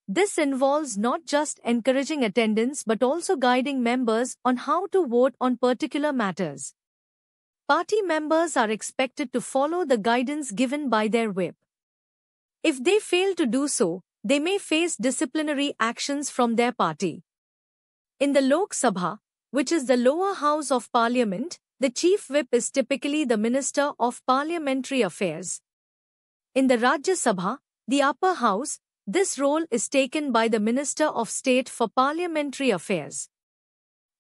This involves not just encouraging attendance but also guiding members on how to vote on particular matters. Party members are expected to follow the guidance given by their whip. If they fail to do so, they may face disciplinary actions from their party. In the Lok Sabha, which is the lower house of parliament, the chief whip is typically the Minister of Parliamentary Affairs. In the Rajya Sabha, the upper house, this role is taken by the Minister of State for Parliamentary Affairs.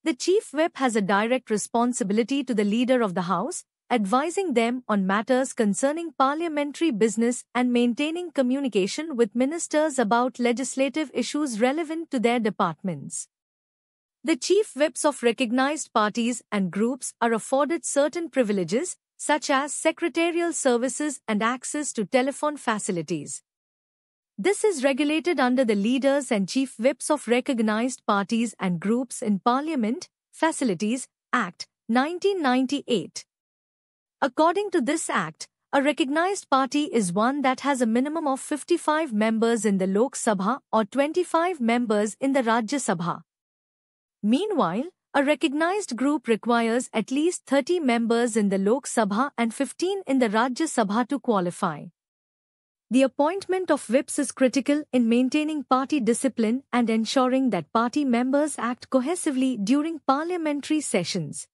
The chief whip has a direct responsibility to the leader of the house, advising them on matters concerning parliamentary business and maintaining communication with ministers about legislative issues relevant to their departments. The chief whips of recognized parties and groups are afforded certain privileges, such as secretarial services and access to telephone facilities. This is regulated under the leaders and chief whips of recognized parties and groups in Parliament, Facilities Act, 1998. According to this Act, a recognized party is one that has a minimum of 55 members in the Lok Sabha or 25 members in the Rajya Sabha. Meanwhile, a recognized group requires at least 30 members in the Lok Sabha and 15 in the Rajya Sabha to qualify. The appointment of whips is critical in maintaining party discipline and ensuring that party members act cohesively during parliamentary sessions.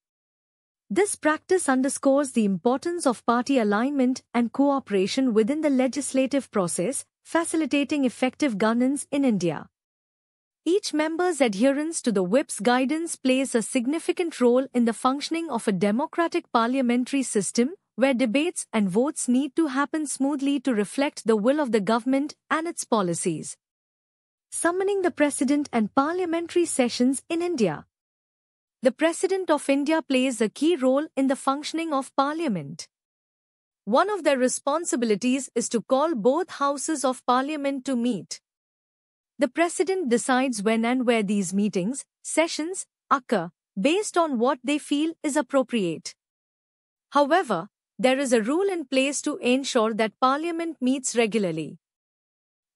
This practice underscores the importance of party alignment and cooperation within the legislative process, facilitating effective governance in India. Each member's adherence to the whip's guidance plays a significant role in the functioning of a democratic parliamentary system where debates and votes need to happen smoothly to reflect the will of the government and its policies. Summoning the President and parliamentary sessions in India the President of India plays a key role in the functioning of Parliament. One of their responsibilities is to call both houses of Parliament to meet. The President decides when and where these meetings, sessions, occur, based on what they feel is appropriate. However, there is a rule in place to ensure that Parliament meets regularly.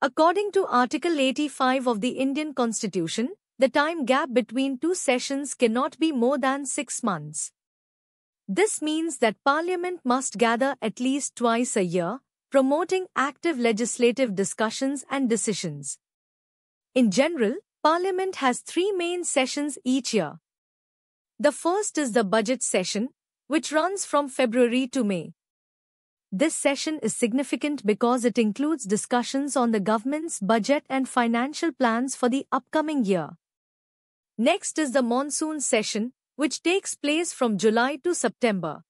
According to Article 85 of the Indian Constitution, the time gap between two sessions cannot be more than six months. This means that Parliament must gather at least twice a year, promoting active legislative discussions and decisions. In general, Parliament has three main sessions each year. The first is the budget session, which runs from February to May. This session is significant because it includes discussions on the government's budget and financial plans for the upcoming year. Next is the monsoon session, which takes place from July to September.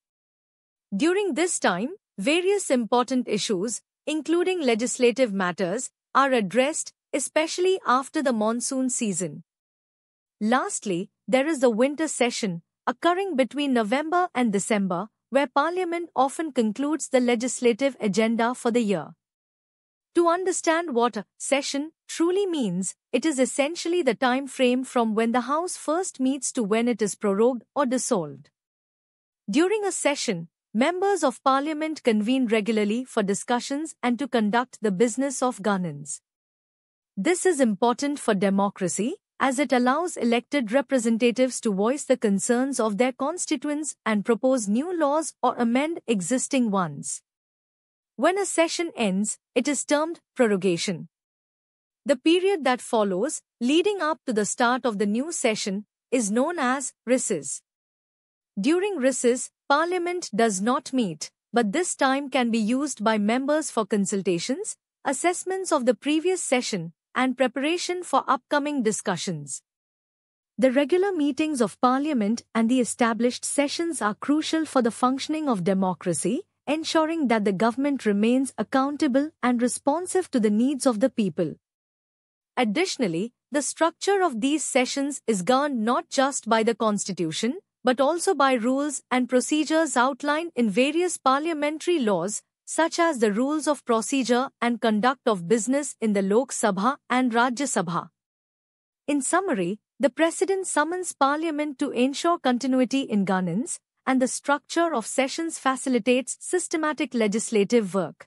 During this time, various important issues, including legislative matters, are addressed, especially after the monsoon season. Lastly, there is the winter session, occurring between November and December, where Parliament often concludes the legislative agenda for the year. To understand what a session truly means, it is essentially the time frame from when the house first meets to when it is prorogued or dissolved. During a session, members of parliament convene regularly for discussions and to conduct the business of governance. This is important for democracy as it allows elected representatives to voice the concerns of their constituents and propose new laws or amend existing ones. When a session ends, it is termed prorogation. The period that follows, leading up to the start of the new session, is known as recess. During recess, Parliament does not meet, but this time can be used by members for consultations, assessments of the previous session, and preparation for upcoming discussions. The regular meetings of Parliament and the established sessions are crucial for the functioning of democracy ensuring that the government remains accountable and responsive to the needs of the people. Additionally, the structure of these sessions is governed not just by the Constitution, but also by rules and procedures outlined in various parliamentary laws, such as the rules of procedure and conduct of business in the Lok Sabha and Rajya Sabha. In summary, the President summons Parliament to ensure continuity in governance, and the structure of sessions facilitates systematic legislative work.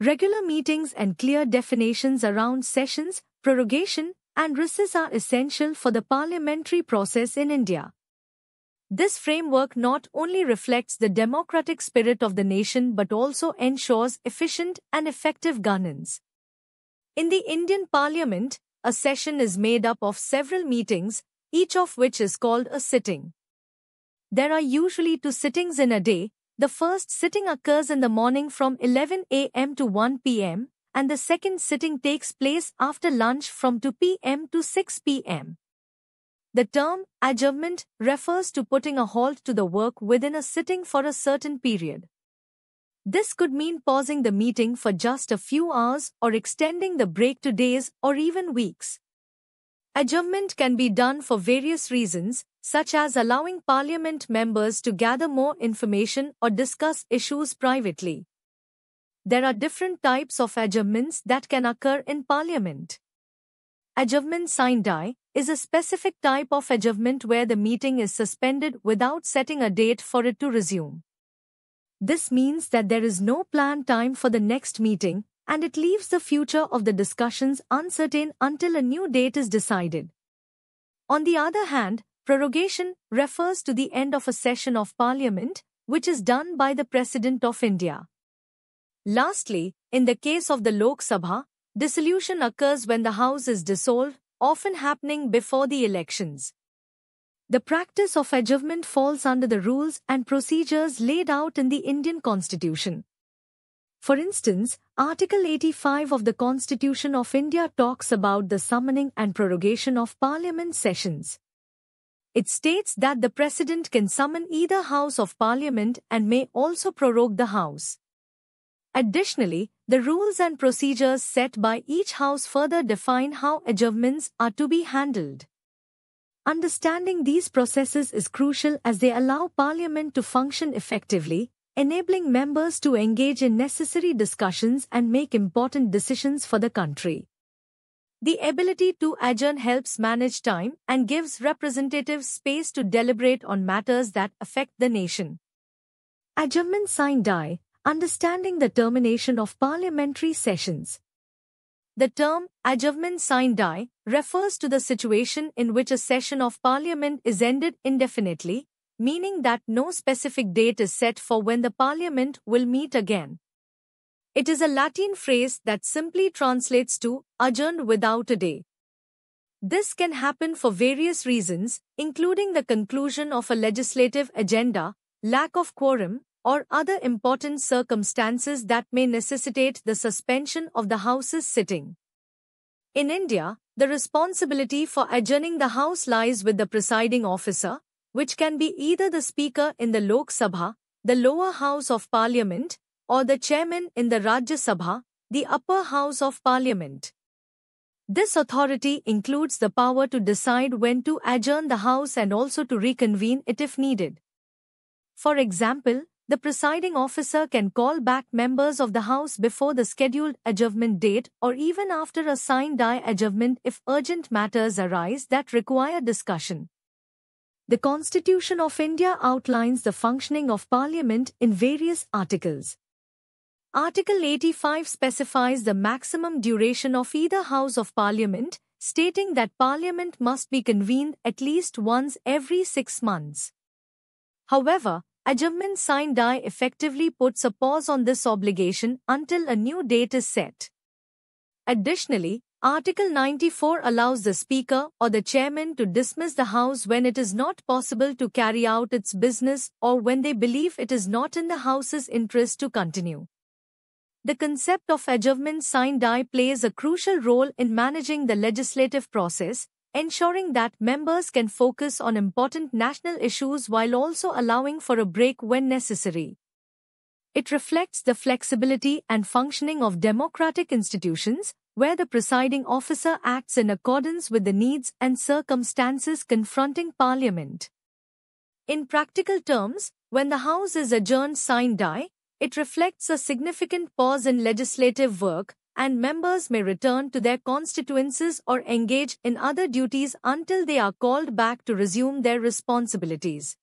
Regular meetings and clear definitions around sessions, prorogation, and recess are essential for the parliamentary process in India. This framework not only reflects the democratic spirit of the nation but also ensures efficient and effective governance. In the Indian parliament, a session is made up of several meetings, each of which is called a sitting. There are usually two sittings in a day. The first sitting occurs in the morning from 11 a.m. to 1 p.m., and the second sitting takes place after lunch from 2 p.m. to 6 p.m. The term adjournment refers to putting a halt to the work within a sitting for a certain period. This could mean pausing the meeting for just a few hours or extending the break to days or even weeks. Adjournment can be done for various reasons, such as allowing parliament members to gather more information or discuss issues privately. There are different types of adjournments that can occur in parliament. Adjournment sine die is a specific type of adjournment where the meeting is suspended without setting a date for it to resume. This means that there is no planned time for the next meeting, and it leaves the future of the discussions uncertain until a new date is decided. On the other hand, Prorogation refers to the end of a session of parliament, which is done by the President of India. Lastly, in the case of the Lok Sabha, dissolution occurs when the House is dissolved, often happening before the elections. The practice of adjournment falls under the rules and procedures laid out in the Indian Constitution. For instance, Article 85 of the Constitution of India talks about the summoning and prorogation of parliament sessions. It states that the President can summon either House of Parliament and may also prorogue the House. Additionally, the rules and procedures set by each House further define how adjournments are to be handled. Understanding these processes is crucial as they allow Parliament to function effectively, enabling members to engage in necessary discussions and make important decisions for the country. The ability to adjourn helps manage time and gives representatives space to deliberate on matters that affect the nation. Adjournment sine die, understanding the termination of parliamentary sessions. The term adjournment sine die refers to the situation in which a session of parliament is ended indefinitely, meaning that no specific date is set for when the parliament will meet again. It is a Latin phrase that simply translates to adjourned without a day. This can happen for various reasons, including the conclusion of a legislative agenda, lack of quorum, or other important circumstances that may necessitate the suspension of the House's sitting. In India, the responsibility for adjourning the House lies with the presiding officer, which can be either the Speaker in the Lok Sabha, the lower house of Parliament, or the chairman in the Rajya Sabha, the upper house of parliament. This authority includes the power to decide when to adjourn the house and also to reconvene it if needed. For example, the presiding officer can call back members of the house before the scheduled adjournment date or even after a signed die adjournment if urgent matters arise that require discussion. The Constitution of India outlines the functioning of Parliament in various articles. Article 85 specifies the maximum duration of either House of Parliament, stating that Parliament must be convened at least once every six months. However, adjournment sine die effectively puts a pause on this obligation until a new date is set. Additionally, Article 94 allows the Speaker or the Chairman to dismiss the House when it is not possible to carry out its business or when they believe it is not in the House's interest to continue the concept of adjournment sine die plays a crucial role in managing the legislative process, ensuring that members can focus on important national issues while also allowing for a break when necessary. It reflects the flexibility and functioning of democratic institutions, where the presiding officer acts in accordance with the needs and circumstances confronting Parliament. In practical terms, when the House is adjourned sine die, it reflects a significant pause in legislative work, and members may return to their constituencies or engage in other duties until they are called back to resume their responsibilities.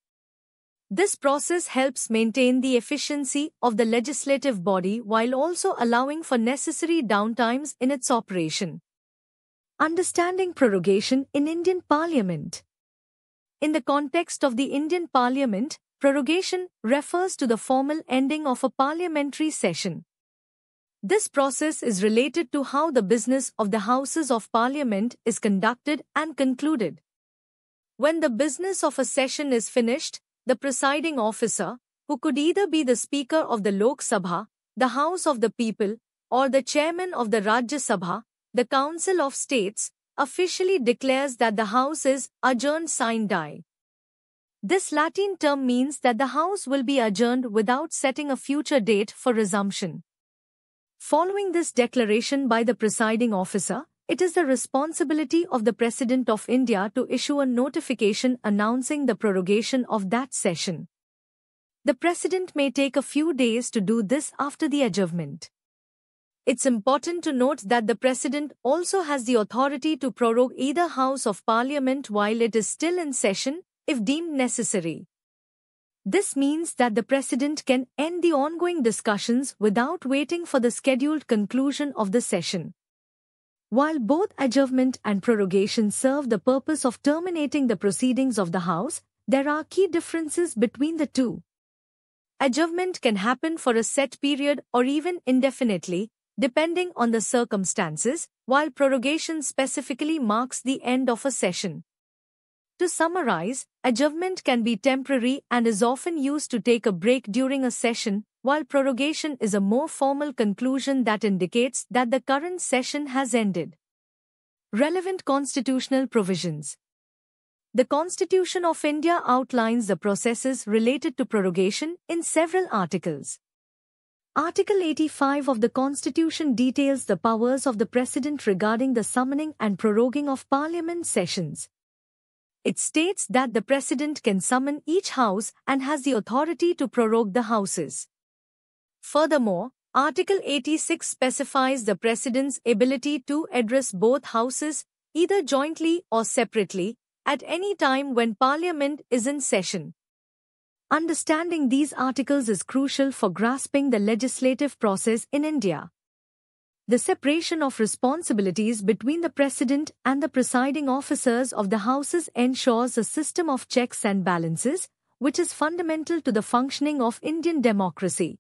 This process helps maintain the efficiency of the legislative body while also allowing for necessary downtimes in its operation. Understanding prorogation in Indian Parliament In the context of the Indian Parliament, Prorogation refers to the formal ending of a parliamentary session. This process is related to how the business of the Houses of Parliament is conducted and concluded. When the business of a session is finished, the presiding officer, who could either be the Speaker of the Lok Sabha, the House of the People, or the Chairman of the Rajya Sabha, the Council of States, officially declares that the House is adjourned sine die. This Latin term means that the House will be adjourned without setting a future date for resumption. Following this declaration by the presiding officer, it is the responsibility of the President of India to issue a notification announcing the prorogation of that session. The President may take a few days to do this after the adjournment. It's important to note that the President also has the authority to prorogue either House of Parliament while it is still in session if deemed necessary. This means that the President can end the ongoing discussions without waiting for the scheduled conclusion of the session. While both adjournment and prorogation serve the purpose of terminating the proceedings of the House, there are key differences between the two. Adjournment can happen for a set period or even indefinitely, depending on the circumstances, while prorogation specifically marks the end of a session. To summarize, adjournment can be temporary and is often used to take a break during a session, while prorogation is a more formal conclusion that indicates that the current session has ended. Relevant constitutional provisions. The Constitution of India outlines the processes related to prorogation in several articles. Article 85 of the Constitution details the powers of the President regarding the summoning and proroguing of Parliament sessions. It states that the president can summon each house and has the authority to prorogue the houses. Furthermore, Article 86 specifies the president's ability to address both houses, either jointly or separately, at any time when parliament is in session. Understanding these articles is crucial for grasping the legislative process in India the separation of responsibilities between the President and the presiding officers of the Houses ensures a system of checks and balances, which is fundamental to the functioning of Indian democracy.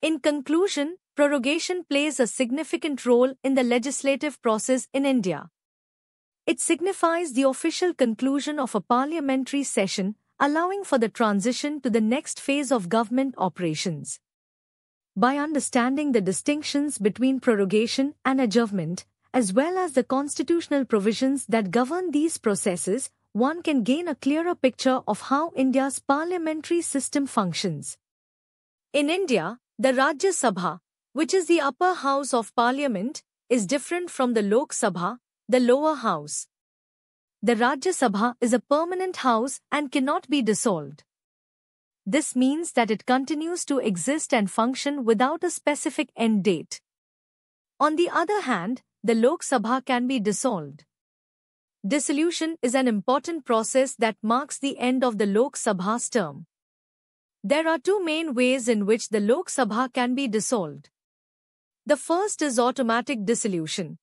In conclusion, prorogation plays a significant role in the legislative process in India. It signifies the official conclusion of a parliamentary session, allowing for the transition to the next phase of government operations by understanding the distinctions between prorogation and adjournment, as well as the constitutional provisions that govern these processes, one can gain a clearer picture of how India's parliamentary system functions. In India, the Rajya Sabha, which is the upper house of parliament, is different from the Lok Sabha, the lower house. The Rajya Sabha is a permanent house and cannot be dissolved. This means that it continues to exist and function without a specific end date. On the other hand, the Lok Sabha can be dissolved. Dissolution is an important process that marks the end of the Lok Sabha's term. There are two main ways in which the Lok Sabha can be dissolved. The first is automatic dissolution,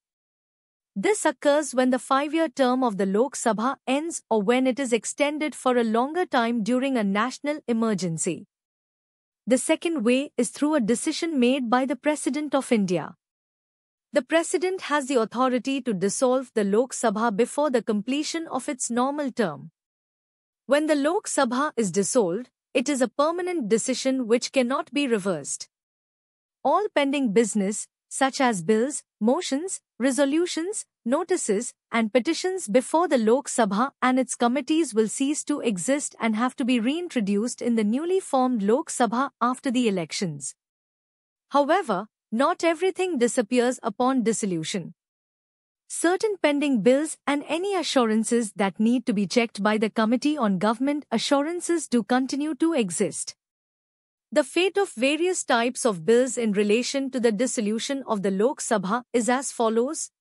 this occurs when the five-year term of the Lok Sabha ends or when it is extended for a longer time during a national emergency. The second way is through a decision made by the President of India. The President has the authority to dissolve the Lok Sabha before the completion of its normal term. When the Lok Sabha is dissolved, it is a permanent decision which cannot be reversed. All pending business, such as bills, motions, resolutions, notices, and petitions before the Lok Sabha and its committees will cease to exist and have to be reintroduced in the newly formed Lok Sabha after the elections. However, not everything disappears upon dissolution. Certain pending bills and any assurances that need to be checked by the Committee on Government Assurances do continue to exist. The fate of various types of bills in relation to the dissolution of the Lok Sabha is as follows.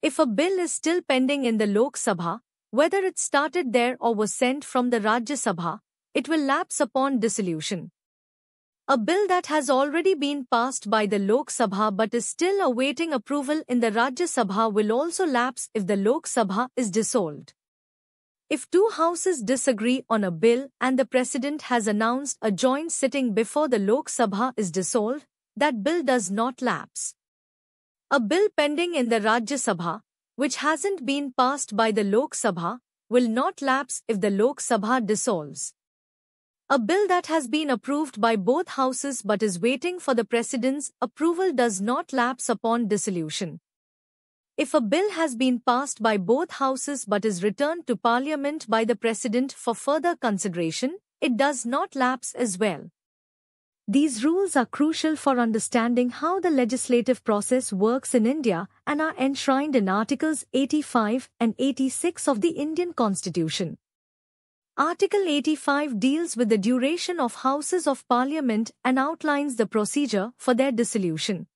If a bill is still pending in the Lok Sabha, whether it started there or was sent from the Rajya Sabha, it will lapse upon dissolution. A bill that has already been passed by the Lok Sabha but is still awaiting approval in the Rajya Sabha will also lapse if the Lok Sabha is dissolved. If two houses disagree on a bill and the president has announced a joint sitting before the Lok Sabha is dissolved, that bill does not lapse. A bill pending in the Rajya Sabha, which hasn't been passed by the Lok Sabha, will not lapse if the Lok Sabha dissolves. A bill that has been approved by both houses but is waiting for the president's approval does not lapse upon dissolution. If a bill has been passed by both houses but is returned to Parliament by the President for further consideration, it does not lapse as well. These rules are crucial for understanding how the legislative process works in India and are enshrined in Articles 85 and 86 of the Indian Constitution. Article 85 deals with the duration of Houses of Parliament and outlines the procedure for their dissolution.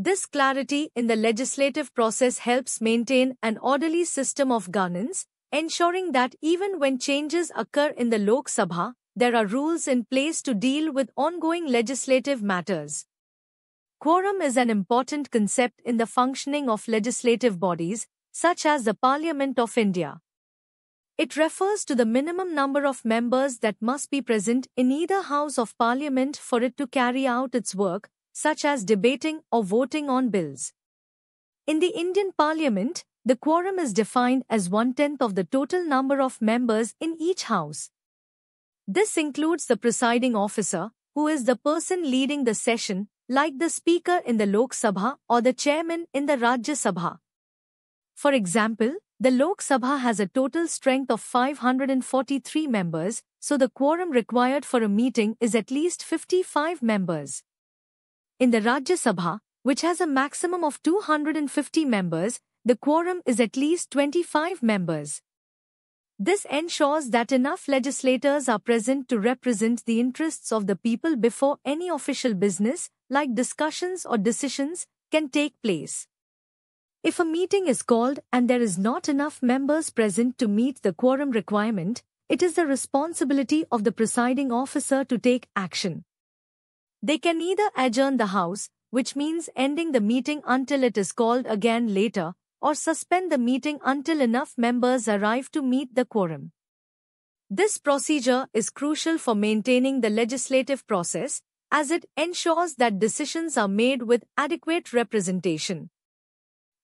This clarity in the legislative process helps maintain an orderly system of governance, ensuring that even when changes occur in the Lok Sabha, there are rules in place to deal with ongoing legislative matters. Quorum is an important concept in the functioning of legislative bodies, such as the Parliament of India. It refers to the minimum number of members that must be present in either House of Parliament for it to carry out its work, such as debating or voting on bills. In the Indian Parliament, the quorum is defined as one-tenth of the total number of members in each house. This includes the presiding officer, who is the person leading the session, like the Speaker in the Lok Sabha or the Chairman in the Rajya Sabha. For example, the Lok Sabha has a total strength of 543 members, so the quorum required for a meeting is at least 55 members. In the Rajya Sabha, which has a maximum of 250 members, the quorum is at least 25 members. This ensures that enough legislators are present to represent the interests of the people before any official business, like discussions or decisions, can take place. If a meeting is called and there is not enough members present to meet the quorum requirement, it is the responsibility of the presiding officer to take action. They can either adjourn the House, which means ending the meeting until it is called again later, or suspend the meeting until enough members arrive to meet the quorum. This procedure is crucial for maintaining the legislative process, as it ensures that decisions are made with adequate representation.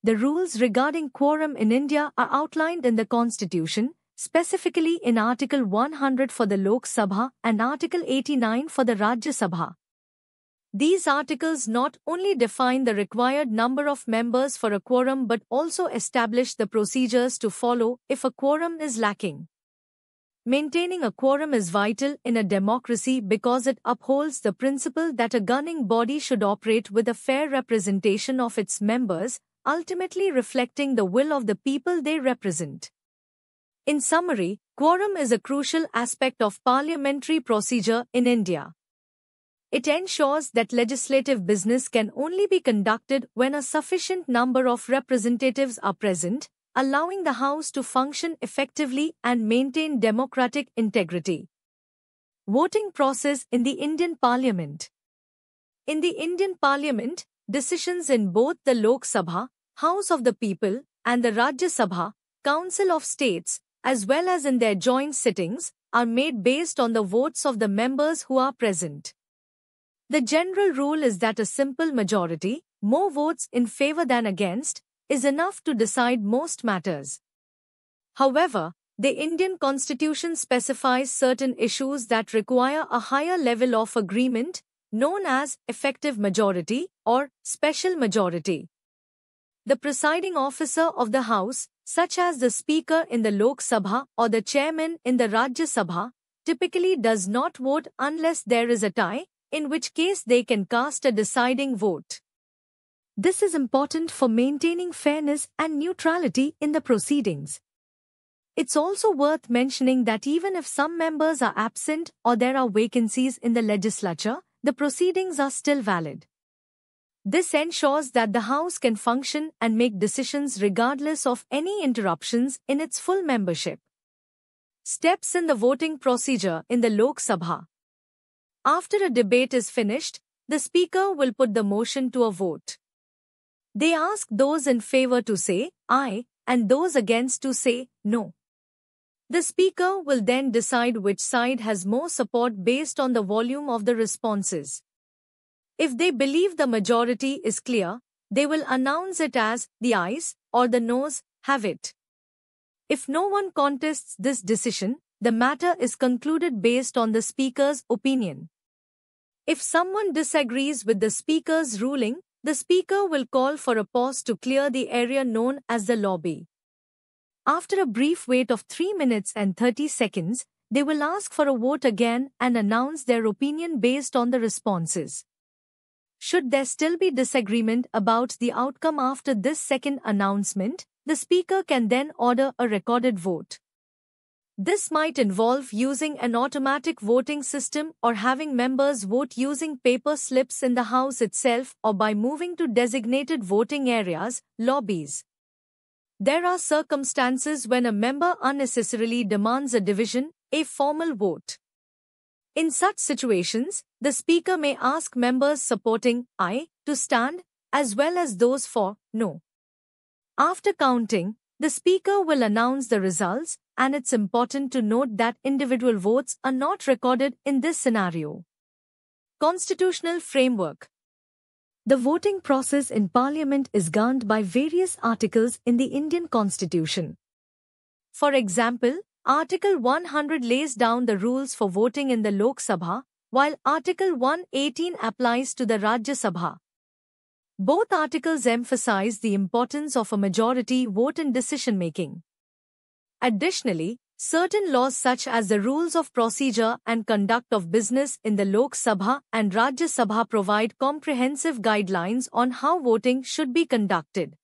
The rules regarding quorum in India are outlined in the Constitution, specifically in Article 100 for the Lok Sabha and Article 89 for the Rajya Sabha. These articles not only define the required number of members for a quorum but also establish the procedures to follow if a quorum is lacking. Maintaining a quorum is vital in a democracy because it upholds the principle that a governing body should operate with a fair representation of its members, ultimately reflecting the will of the people they represent. In summary, quorum is a crucial aspect of parliamentary procedure in India. It ensures that legislative business can only be conducted when a sufficient number of representatives are present, allowing the House to function effectively and maintain democratic integrity. Voting process in the Indian Parliament In the Indian Parliament, decisions in both the Lok Sabha, House of the People, and the Rajya Sabha, Council of States, as well as in their joint sittings, are made based on the votes of the members who are present. The general rule is that a simple majority, more votes in favor than against, is enough to decide most matters. However, the Indian constitution specifies certain issues that require a higher level of agreement, known as effective majority or special majority. The presiding officer of the House, such as the Speaker in the Lok Sabha or the Chairman in the Rajya Sabha, typically does not vote unless there is a tie in which case they can cast a deciding vote. This is important for maintaining fairness and neutrality in the proceedings. It's also worth mentioning that even if some members are absent or there are vacancies in the legislature, the proceedings are still valid. This ensures that the House can function and make decisions regardless of any interruptions in its full membership. Steps in the voting procedure in the Lok Sabha after a debate is finished, the Speaker will put the motion to a vote. They ask those in favor to say aye and those against to say no. The Speaker will then decide which side has more support based on the volume of the responses. If they believe the majority is clear, they will announce it as the ayes or the noes have it. If no one contests this decision, the matter is concluded based on the Speaker's opinion. If someone disagrees with the speaker's ruling, the speaker will call for a pause to clear the area known as the lobby. After a brief wait of 3 minutes and 30 seconds, they will ask for a vote again and announce their opinion based on the responses. Should there still be disagreement about the outcome after this second announcement, the speaker can then order a recorded vote. This might involve using an automatic voting system or having members vote using paper slips in the House itself or by moving to designated voting areas, lobbies. There are circumstances when a member unnecessarily demands a division, a formal vote. In such situations, the Speaker may ask members supporting I to stand, as well as those for No. After counting, the Speaker will announce the results, and it's important to note that individual votes are not recorded in this scenario. Constitutional Framework The voting process in Parliament is governed by various articles in the Indian Constitution. For example, Article 100 lays down the rules for voting in the Lok Sabha, while Article 118 applies to the Rajya Sabha. Both articles emphasize the importance of a majority vote in decision-making. Additionally, certain laws such as the rules of procedure and conduct of business in the Lok Sabha and Rajya Sabha provide comprehensive guidelines on how voting should be conducted.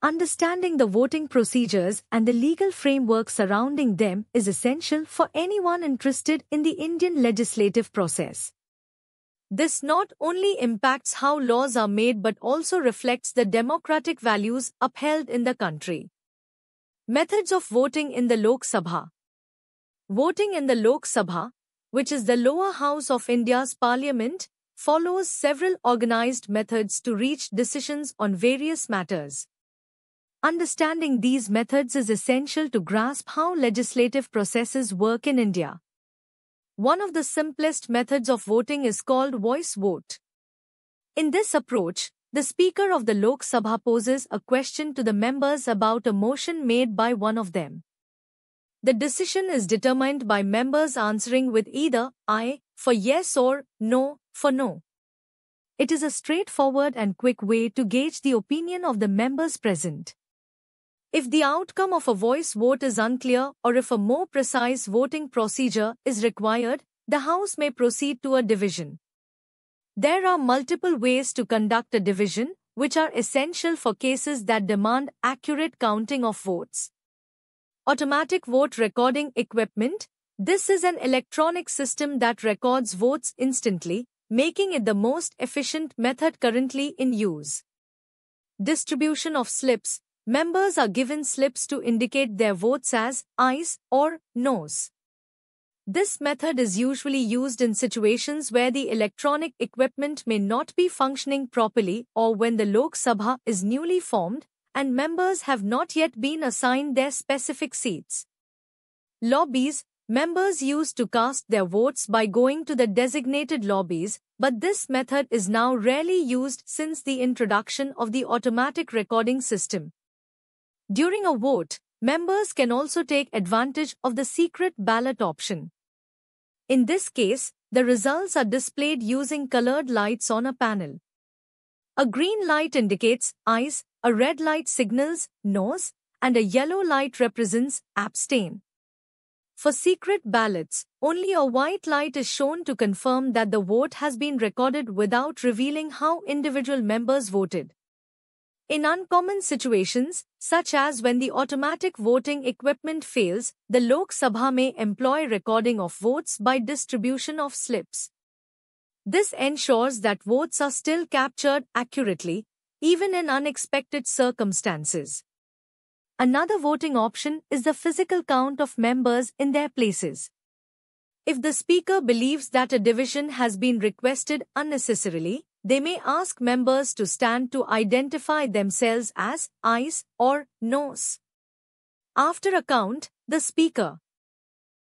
Understanding the voting procedures and the legal framework surrounding them is essential for anyone interested in the Indian legislative process. This not only impacts how laws are made but also reflects the democratic values upheld in the country. Methods of voting in the Lok Sabha Voting in the Lok Sabha, which is the lower house of India's parliament, follows several organized methods to reach decisions on various matters. Understanding these methods is essential to grasp how legislative processes work in India. One of the simplest methods of voting is called voice vote. In this approach, the Speaker of the Lok Sabha poses a question to the members about a motion made by one of them. The decision is determined by members answering with either I for yes or no for no. It is a straightforward and quick way to gauge the opinion of the members present. If the outcome of a voice vote is unclear or if a more precise voting procedure is required, the House may proceed to a division. There are multiple ways to conduct a division, which are essential for cases that demand accurate counting of votes. Automatic vote recording equipment. This is an electronic system that records votes instantly, making it the most efficient method currently in use. Distribution of slips. Members are given slips to indicate their votes as ayes or noes. This method is usually used in situations where the electronic equipment may not be functioning properly or when the Lok Sabha is newly formed and members have not yet been assigned their specific seats. Lobbies Members used to cast their votes by going to the designated lobbies, but this method is now rarely used since the introduction of the automatic recording system. During a vote, members can also take advantage of the secret ballot option. In this case, the results are displayed using colored lights on a panel. A green light indicates eyes, a red light signals nose, and a yellow light represents abstain. For secret ballots, only a white light is shown to confirm that the vote has been recorded without revealing how individual members voted. In uncommon situations, such as when the automatic voting equipment fails, the Lok Sabha may employ recording of votes by distribution of slips. This ensures that votes are still captured accurately, even in unexpected circumstances. Another voting option is the physical count of members in their places. If the Speaker believes that a division has been requested unnecessarily, they may ask members to stand to identify themselves as eyes or nose. After a count, the speaker,